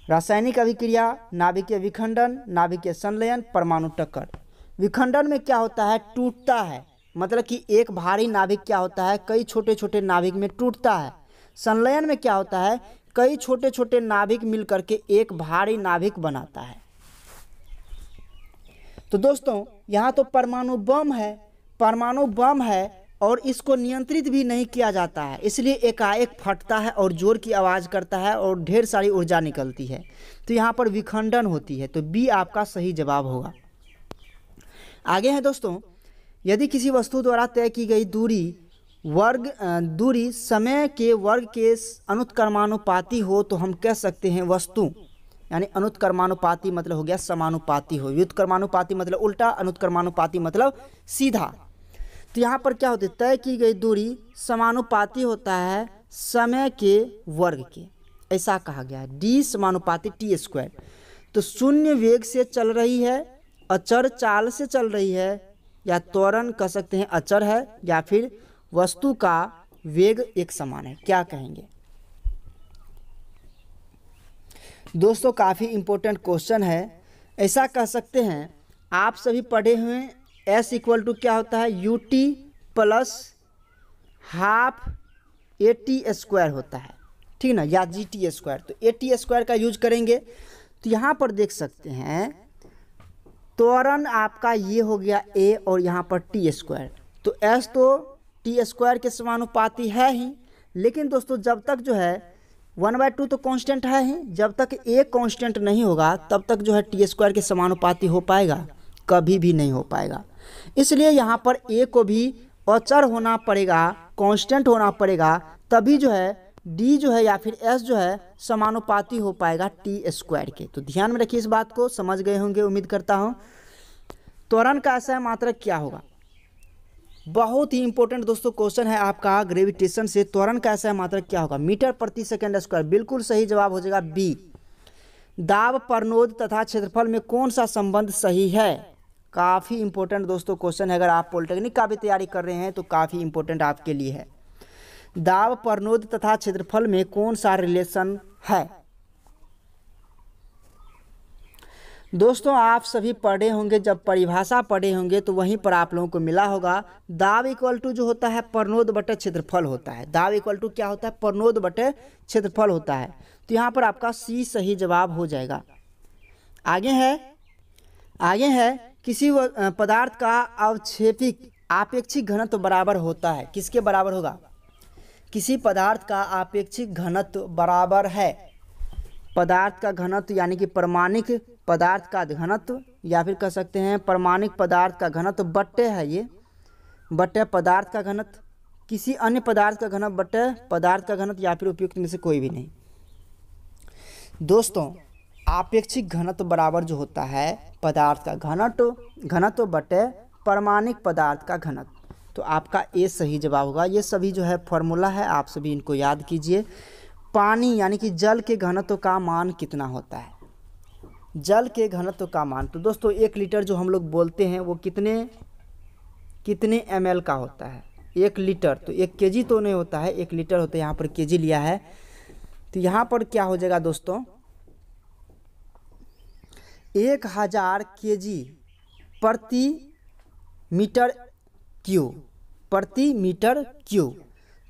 रासायनिक अभिक्रिया नाभिकीय विखंडन नाभिकीय संलयन परमाणु टक्कर विखंडन में क्या होता है टूटता है मतलब कि एक भारी नाभिक क्या होता है कई छोटे छोटे नाभिक में टूटता है संलयन में क्या होता है कई छोटे छोटे नाभिक मिलकर के एक भारी नाभिक बनाता है तो दोस्तों यहाँ तो परमाणु बम है परमाणु बम है और इसको नियंत्रित भी नहीं किया जाता है इसलिए एकाएक फटता है और जोर की आवाज़ करता है और ढेर सारी ऊर्जा निकलती है तो यहाँ पर विखंडन होती है तो बी आपका सही जवाब होगा आगे हैं दोस्तों यदि किसी वस्तु द्वारा तय की गई दूरी वर्ग दूरी समय के वर्ग के अनुत्क्रमानुपाती हो तो हम कह सकते हैं वस्तु यानी अनुत्क्रमानुपाती मतलब हो गया समानुपाती हो व्युत्क्रमानुपाती मतलब उल्टा अनुत्क्रमानुपाती मतलब सीधा तो यहाँ पर क्या होता है तय की गई दूरी समानुपाती होता है समय के वर्ग के ऐसा कहा गया है डी समानुपाती टी स्क्वायर तो शून्य वेग से चल रही है अचर चाल से चल रही है या त्वरण कह सकते हैं अचर है या फिर वस्तु का वेग एक समान है क्या कहेंगे दोस्तों काफ़ी इंपॉर्टेंट क्वेश्चन है ऐसा कह सकते हैं आप सभी पढ़े हुए एस इक्वल टू क्या होता है U T plus half A T square होता है ठीक ना या जी टी स्क्वायर तो ए टी स्क्वायर का यूज करेंगे तो यहाँ पर देख सकते हैं त्वरण आपका ये हो गया ए और यहाँ पर टी स्क्वायर तो एस तो टी स्क्वायर के समानुपाती है ही लेकिन दोस्तों जब तक जो है वन बाय टू तो कांस्टेंट है ही जब तक ए कांस्टेंट नहीं होगा तब तक जो है टी स्क्वायर के समानुपाती हो पाएगा कभी भी नहीं हो पाएगा इसलिए यहाँ पर ए को भी अचर होना पड़ेगा कांस्टेंट होना पड़ेगा तभी जो है डी जो है या फिर एस जो है समानुपाती हो पाएगा टी स्क्वायर के तो ध्यान में रखिए इस बात को समझ गए होंगे उम्मीद करता हूँ त्वरण का ऐसा मात्रक क्या होगा बहुत ही इंपॉर्टेंट दोस्तों क्वेश्चन है आपका ग्रेविटेशन से त्वरण का ऐसा मात्रक क्या होगा मीटर प्रति सेकेंड स्क्वायर बिल्कुल सही जवाब हो जाएगा बी दाब प्रनोद तथा क्षेत्रफल में कौन सा संबंध सही है काफ़ी इंपॉर्टेंट दोस्तों क्वेश्चन है अगर आप पॉलिटेक्निक का भी तैयारी कर रहे हैं तो काफ़ी इंपॉर्टेंट आपके लिए है दाब प्रनोद तथा क्षेत्रफल में कौन सा रिलेशन है दोस्तों आप सभी पढ़े होंगे जब परिभाषा पढ़े होंगे तो वहीं पर आप लोगों को मिला होगा दाव इक्वल टू जो होता है परनोद बटे क्षेत्रफल होता है दाव इक्वल टू क्या होता है परनोद बटे क्षेत्रफल होता है तो यहाँ पर आपका सी सही जवाब हो जाएगा आगे है आगे है किसी पदार्थ का अवक्षेपिक आपेक्षिक घनत्व बराबर होता है किसके बराबर होगा किसी पदार्थ का आपेक्षिक घनत्व बराबर है पदार्थ का घनत्व यानी कि प्रमाणिक पदार्थ का घनत्व या फिर कह सकते हैं प्रमाणिक पदार्थ का घनत्व बट्टे है ये बट्टे पदार्थ का घनत्व किसी अन्य पदार्थ का घनत्व बट्टे पदार्थ का घनत्व या फिर उपयुक्त में से कोई भी नहीं दोस्तों आपेक्षिक घनत्व बराबर जो होता है पदार्थ का घनत्व घनत्व बटे प्रमाणिक पदार्थ का घनत्व तो आपका ए सही जवाब होगा ये सभी जो है फॉर्मूला है आप सभी इनको याद कीजिए पानी यानी कि जल के घनत्व का मान कितना होता है जल के घनत्व का मान तो दोस्तों एक लीटर जो हम लोग बोलते हैं वो कितने कितने एम का होता है एक लीटर तो एक के तो नहीं होता है एक लीटर होता है यहाँ पर के लिया है तो यहाँ पर क्या हो जाएगा दोस्तों एक हज़ार के प्रति मीटर क्यू प्रति मीटर क्यू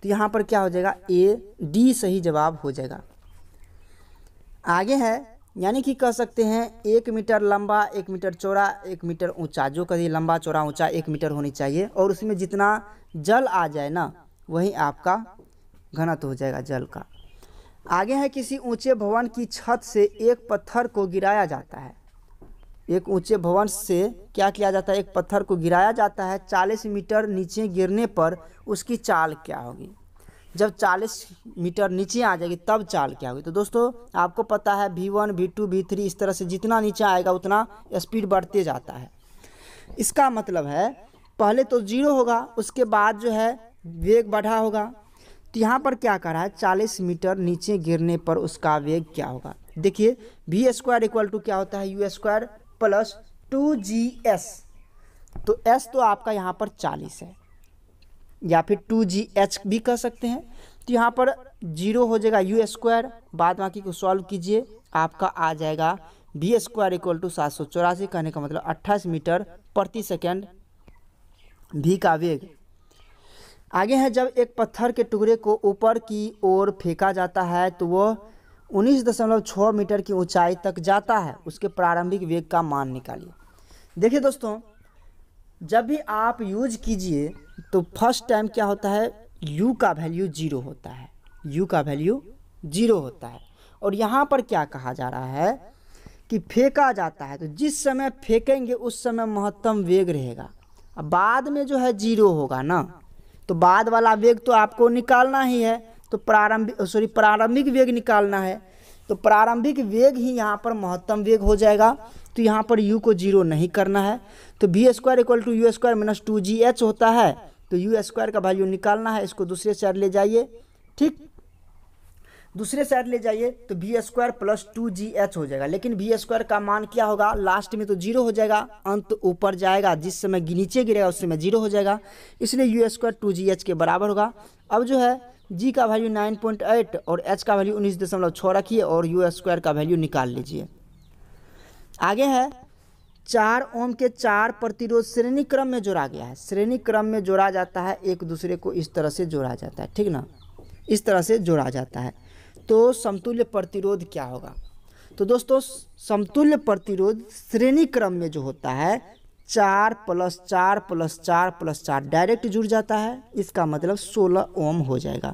तो यहाँ पर क्या हो जाएगा ए डी सही जवाब हो जाएगा आगे है यानी कि कह सकते हैं एक मीटर लंबा एक मीटर चौड़ा एक मीटर ऊंचा जो कभी लंबा चौड़ा ऊंचा एक मीटर होनी चाहिए और उसमें जितना जल आ जाए ना वही आपका घनत्व हो जाएगा जल का आगे है किसी ऊंचे भवन की छत से एक पत्थर को गिराया जाता है एक ऊंचे भवन से क्या किया जाता है एक पत्थर को गिराया जाता है चालीस मीटर नीचे गिरने पर उसकी चाल क्या होगी जब 40 मीटर नीचे आ जाएगी तब चाल क्या होगी तो दोस्तों आपको पता है V one V two V three इस तरह से जितना नीचे आएगा उतना स्पीड बढ़ते जाता है इसका मतलब है पहले तो जीरो होगा उसके बाद जो है वेग बढ़ा होगा तो यहाँ पर क्या कर रहा है चालीस मीटर नीचे गिरने पर उसका वेग क्या होगा देखिए वी स्क्वायर इक्वल टू क्या होता है U square plus two G S तो एस तो आपका यहाँ पर चालीस है या फिर टू जी एच भी कह सकते हैं तो यहाँ पर जीरो हो जाएगा यू स्क्वायर बाद बाकी को सॉल्व कीजिए आपका आ जाएगा बी स्क्वायर इक्वल टू सात सौ चौरासी कहने का मतलब अट्ठाईस मीटर प्रति सेकेंड भी का वेग आगे है जब एक पत्थर के टुकड़े को ऊपर की ओर फेंका जाता है तो वह उन्नीस दशमलव छः मीटर की ऊंचाई तक जाता है उसके प्रारंभिक वेग का मान निकालिए देखिए दोस्तों जब भी आप यूज कीजिए तो फर्स्ट टाइम क्या होता है u का वैल्यू जीरो होता है u का वैल्यू जीरो होता है और यहाँ पर क्या कहा जा रहा है कि फेंका जाता है तो जिस समय फेंकेंगे उस समय महत्तम वेग रहेगा अब बाद में जो है जीरो होगा ना तो बाद वाला वेग तो आपको निकालना ही है तो प्रारंभिक सॉरी प्रारंभिक वेग निकालना है तो प्रारंभिक वेग ही यहाँ पर महत्तम वेग हो जाएगा तो यहाँ पर u को जीरो नहीं करना है तो V square equal to U square minus two G H होता है तो यू स्क्वायर का वैल्यू निकालना है इसको दूसरे साइड ले जाइए ठीक दूसरे साइड ले जाइए तो V square plus two G H हो जाएगा लेकिन बी स्क्वायर का मान क्या होगा लास्ट में तो जीरो हो जाएगा अंत ऊपर जाएगा जिस समय नीचे गिरेगा उस समय जीरो हो जाएगा इसलिए U square two G H के बराबर होगा अब जो है जी का वैल्यू 9.8 और एच का वैल्यू उन्नीस दशमलव छः रखिए और यू स्क्वायर का वैल्यू निकाल लीजिए आगे है चार ओम के चार प्रतिरोध श्रेणी क्रम में जोड़ा गया है श्रेणी क्रम में जोड़ा जाता है एक दूसरे को इस तरह से जोड़ा जाता है ठीक ना इस तरह से जोड़ा जाता है तो समतुल्य प्रतिरोध क्या होगा तो दोस्तों समतुल्य प्रतिरोध श्रेणी क्रम में जो होता है चार प्लस चार प्लस चार प्लस चार डायरेक्ट जुड़ जाता है इसका मतलब सोलह ओम हो जाएगा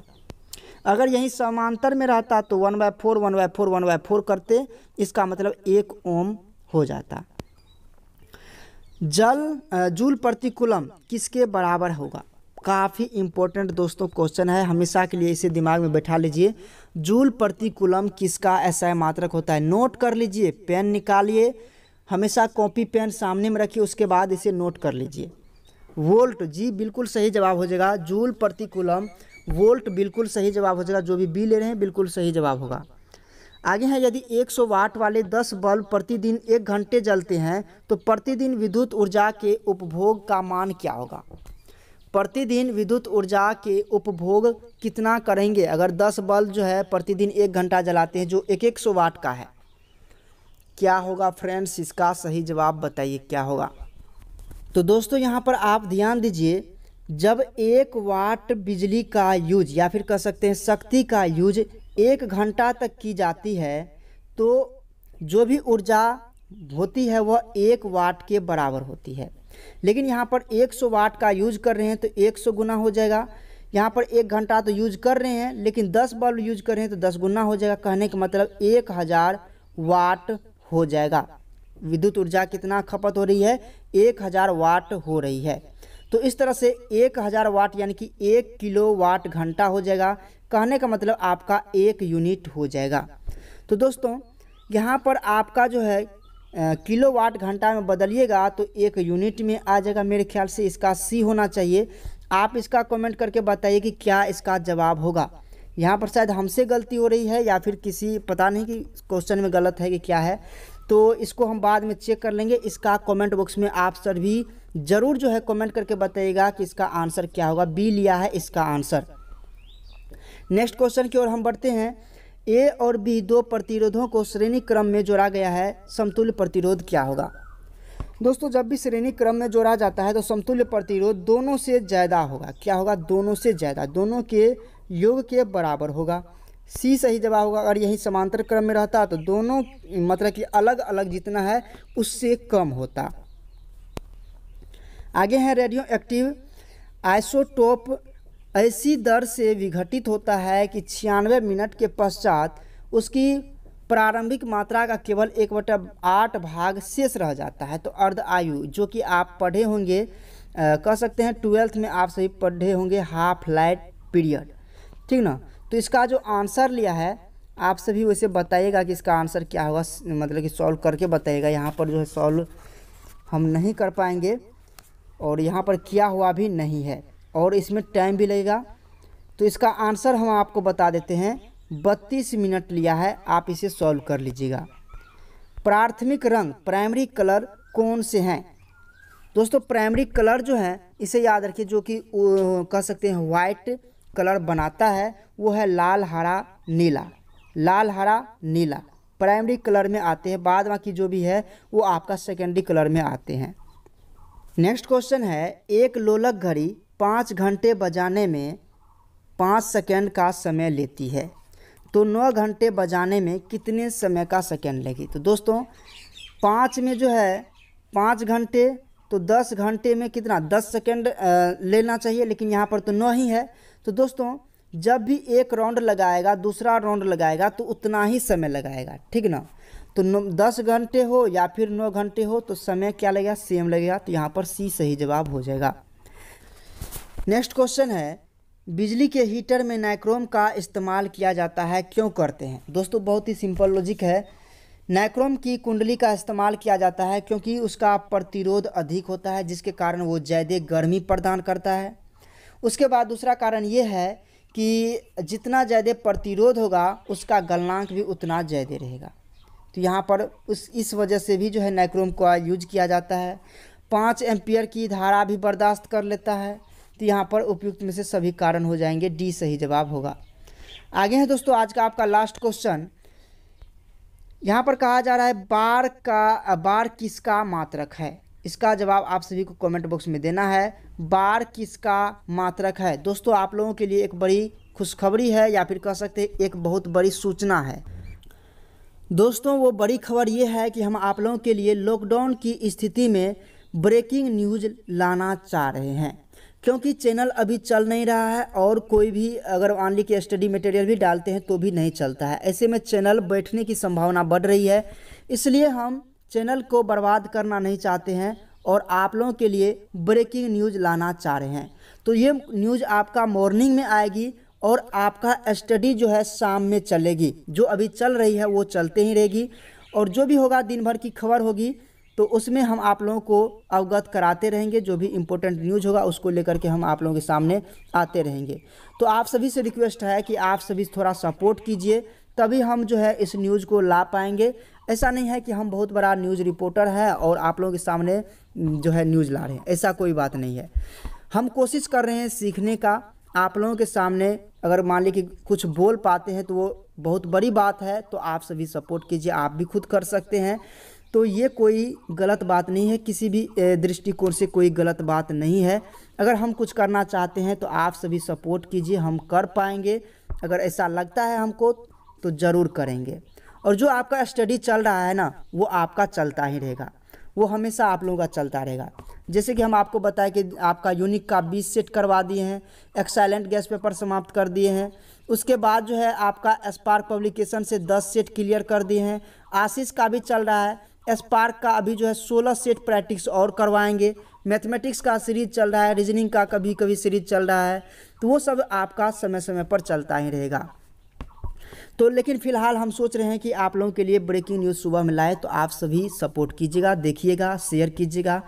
अगर यहीं समांतर में रहता तो one by four one by four one by four करते इसका मतलब एक ओम हो जाता जल जूल प्रतिकुलम किसके बराबर होगा काफ़ी इम्पोर्टेंट दोस्तों क्वेश्चन है हमेशा के लिए इसे दिमाग में बैठा लीजिए जूल प्रतिकुलम किसका ऐसा मात्रक होता है नोट कर लीजिए पेन निकालिए हमेशा कॉपी पेन सामने में रखिए उसके बाद इसे नोट कर लीजिए वोल्ट जी बिल्कुल सही जवाब हो जाएगा जूल प्रतिकूलम वोल्ट बिल्कुल सही जवाब हो जाएगा जो भी बी ले रहे हैं बिल्कुल सही जवाब होगा आगे हैं यदि 100 वाट वाले 10 बल्ब प्रतिदिन एक घंटे जलते हैं तो प्रतिदिन विद्युत ऊर्जा के उपभोग का मान क्या होगा प्रतिदिन विद्युत ऊर्जा के उपभोग कितना करेंगे अगर 10 बल्ब जो है प्रतिदिन एक घंटा जलाते हैं जो एक एक सौ वाट का है क्या होगा फ्रेंड्स इसका सही जवाब बताइए क्या होगा तो दोस्तों यहाँ पर आप ध्यान दीजिए जब एक वाट बिजली का यूज या फिर कह सकते हैं शक्ति का यूज एक घंटा तक की जाती है तो जो भी ऊर्जा होती है वह एक वाट के बराबर होती है लेकिन यहाँ पर 100 वाट का यूज कर रहे हैं तो 100 गुना हो जाएगा यहाँ पर एक घंटा तो यूज कर रहे हैं लेकिन 10 बल्ब यूज कर रहे हैं तो 10 गुना हो जाएगा कहने का मतलब 1000 वाट हो जाएगा विद्युत ऊर्जा कितना खपत हो रही है एक हज़ार वाट हो रही है तो इस तरह से एक हज़ार वाट यानी कि एक किलो वाट घंटा हो जाएगा कहने का मतलब आपका एक यूनिट हो जाएगा तो दोस्तों यहाँ पर आपका जो है किलो वाट घंटा में बदलिएगा तो एक यूनिट में आ जाएगा मेरे ख्याल से इसका सी होना चाहिए आप इसका कमेंट करके बताइए कि क्या इसका जवाब होगा यहाँ पर शायद हमसे गलती हो रही है या फिर किसी पता नहीं कि क्वेश्चन में गलत है कि क्या है तो इसको हम बाद में चेक कर लेंगे इसका कमेंट बॉक्स में आप सर भी ज़रूर जो है कमेंट करके बताइएगा कि इसका आंसर क्या होगा बी लिया है इसका आंसर नेक्स्ट क्वेश्चन की ओर हम बढ़ते हैं ए और बी दो प्रतिरोधों को श्रेणी क्रम में जोड़ा गया है समतुल्य प्रतिरोध क्या होगा दोस्तों जब भी श्रेणी क्रम में जोड़ा जाता है तो समतुल्य प्रतिरोध दोनों से ज़्यादा होगा क्या होगा दोनों से ज़्यादा दोनों के योग के बराबर होगा सी सही जवाब होगा अगर यही समांतर क्रम में रहता तो दोनों मतलब कि अलग अलग जितना है उससे कम होता आगे हैं रेडियो एक्टिव आइसोटोप ऐसी दर से विघटित होता है कि छियानवे मिनट के पश्चात उसकी प्रारंभिक मात्रा का केवल एक बटा आठ भाग शेष रह जाता है तो अर्ध आयु जो कि आप पढ़े होंगे कह सकते हैं ट्वेल्थ में आप सभी पढ़े होंगे हाफ लाइट पीरियड ठीक ना तो इसका जो आंसर लिया है आप सभी वैसे बताइएगा कि इसका आंसर क्या होगा मतलब कि सॉल्व करके बताइएगा यहाँ पर जो है सॉल्व हम नहीं कर पाएंगे और यहाँ पर किया हुआ भी नहीं है और इसमें टाइम भी लगेगा तो इसका आंसर हम आपको बता देते हैं बत्तीस मिनट लिया है आप इसे सॉल्व कर लीजिएगा प्राथमिक रंग प्राइमरी कलर कौन से हैं दोस्तों प्राइमरी कलर जो है इसे याद रखिए जो कि कह सकते हैं वाइट कलर बनाता है वो है लाल हरा नीला लाल हरा नीला प्राइमरी कलर में आते हैं बाद बाकी जो भी है वो आपका सेकेंडरी कलर में आते हैं नेक्स्ट क्वेश्चन है एक लोलक घड़ी पाँच घंटे बजाने में पाँच सेकेंड का समय लेती है तो नौ घंटे बजाने में कितने समय का सेकेंड लेगी तो दोस्तों पाँच में जो है पाँच घंटे तो दस घंटे में कितना दस सेकेंड लेना चाहिए लेकिन यहाँ पर तो नौ ही है तो दोस्तों जब भी एक राउंड लगाएगा दूसरा राउंड लगाएगा तो उतना ही समय लगाएगा ठीक ना तो नौ दस घंटे हो या फिर नौ घंटे हो तो समय क्या लगेगा सेम लगेगा तो यहाँ पर सी सही जवाब हो जाएगा नेक्स्ट क्वेश्चन है बिजली के हीटर में नाइक्रोम का इस्तेमाल किया जाता है क्यों करते हैं दोस्तों बहुत ही सिंपल लॉजिक है नाइक्रोम की कुंडली का इस्तेमाल किया जाता है क्योंकि उसका प्रतिरोध अधिक होता है जिसके कारण वो ज़्यादा गर्मी प्रदान करता है उसके बाद दूसरा कारण ये है कि जितना ज़्यादा प्रतिरोध होगा उसका गलनांक भी उतना ज़्यादा रहेगा तो यहाँ पर उस इस वजह से भी जो है नाइक्रोम को यूज किया जाता है पाँच एम्पियर की धारा भी बर्दाश्त कर लेता है तो यहाँ पर उपयुक्त में से सभी कारण हो जाएंगे डी सही जवाब होगा आगे है दोस्तों आज का आपका लास्ट क्वेश्चन यहाँ पर कहा जा रहा है बार का बार किसका मात्रक है इसका जवाब आप सभी को कमेंट बॉक्स में देना है बार किसका मात्रक है दोस्तों आप लोगों के लिए एक बड़ी खुशखबरी है या फिर कह सकते हैं एक बहुत बड़ी सूचना है दोस्तों वो बड़ी खबर ये है कि हम आप लोगों के लिए लॉकडाउन की स्थिति में ब्रेकिंग न्यूज लाना चाह रहे हैं क्योंकि चैनल अभी चल नहीं रहा है और कोई भी अगर ऑनली के स्टडी मटेरियल भी डालते हैं तो भी नहीं चलता है ऐसे में चैनल बैठने की संभावना बढ़ रही है इसलिए हम चैनल को बर्बाद करना नहीं चाहते हैं और आप लोगों के लिए ब्रेकिंग न्यूज़ लाना चाह रहे हैं तो ये न्यूज़ आपका मॉर्निंग में आएगी और आपका स्टडी जो है शाम में चलेगी जो अभी चल रही है वो चलते ही रहेगी और जो भी होगा दिन भर की खबर होगी तो उसमें हम आप लोगों को अवगत कराते रहेंगे जो भी इम्पोर्टेंट न्यूज़ होगा उसको लेकर के हम आप लोगों के सामने आते रहेंगे तो आप सभी से रिक्वेस्ट है कि आप सभी थोड़ा सपोर्ट कीजिए तभी हम जो है इस न्यूज़ को ला पाएंगे ऐसा नहीं है कि हम बहुत बड़ा न्यूज़ रिपोर्टर है और आप लोगों के सामने जो है न्यूज़ ला रहे हैं ऐसा कोई बात नहीं है हम कोशिश कर रहे हैं सीखने का आप लोगों के सामने अगर मान ली कि कुछ बोल पाते हैं तो वो बहुत बड़ी बात है तो आप सभी सपोर्ट कीजिए आप भी खुद कर सकते हैं तो ये कोई गलत बात नहीं है किसी भी दृष्टिकोण से कोई गलत बात नहीं है अगर हम कुछ करना चाहते हैं तो आप सभी सपोर्ट कीजिए हम कर पाएंगे अगर ऐसा लगता है हमको तो ज़रूर करेंगे और जो आपका स्टडी चल रहा है ना वो आपका चलता ही रहेगा वो हमेशा आप लोगों का चलता रहेगा जैसे कि हम आपको बताए कि आपका यूनिक का बीस सेट करवा दिए हैं एक्साइलेंट गैस पेपर समाप्त कर दिए हैं उसके बाद जो है आपका स्पार्क पब्लिकेशन से दस सेट क्लियर कर दिए हैं आशीष का भी चल रहा है स्पार्क का अभी जो है सोलह सेट प्रैक्टिस और करवाएंगे मैथमेटिक्स का सीरीज चल रहा है रीजनिंग का कभी कभी सीरीज चल रहा है तो वो सब आपका समय समय पर चलता ही रहेगा तो लेकिन फिलहाल हम सोच रहे हैं कि आप लोगों के लिए ब्रेकिंग न्यूज़ सुबह में लाए तो आप सभी सपोर्ट कीजिएगा देखिएगा शेयर कीजिएगा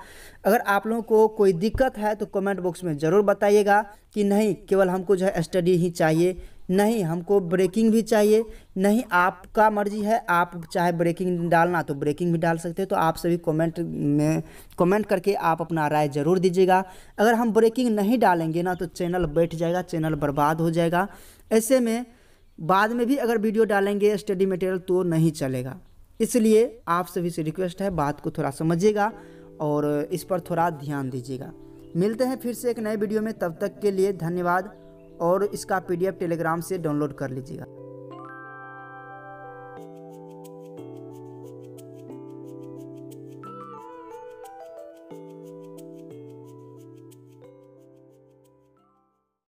अगर आप लोगों को कोई दिक्कत है तो कमेंट बॉक्स में ज़रूर बताइएगा कि नहीं केवल हमको जो है स्टडी ही चाहिए नहीं हमको ब्रेकिंग भी चाहिए नहीं आपका मर्जी है आप चाहे ब्रेकिंग डालना तो ब्रेकिंग भी डाल सकते हैं तो आप सभी कमेंट में कमेंट करके आप अपना राय ज़रूर दीजिएगा अगर हम ब्रेकिंग नहीं डालेंगे ना तो चैनल बैठ जाएगा चैनल बर्बाद हो जाएगा ऐसे में बाद में भी अगर वीडियो डालेंगे स्टडी मटेरियल तो नहीं चलेगा इसलिए आप सभी से रिक्वेस्ट है बात को थोड़ा समझिएगा और इस पर थोड़ा ध्यान दीजिएगा मिलते हैं फिर से एक नए वीडियो में तब तक के लिए धन्यवाद और इसका पीडीएफ टेलीग्राम से डाउनलोड कर लीजिएगा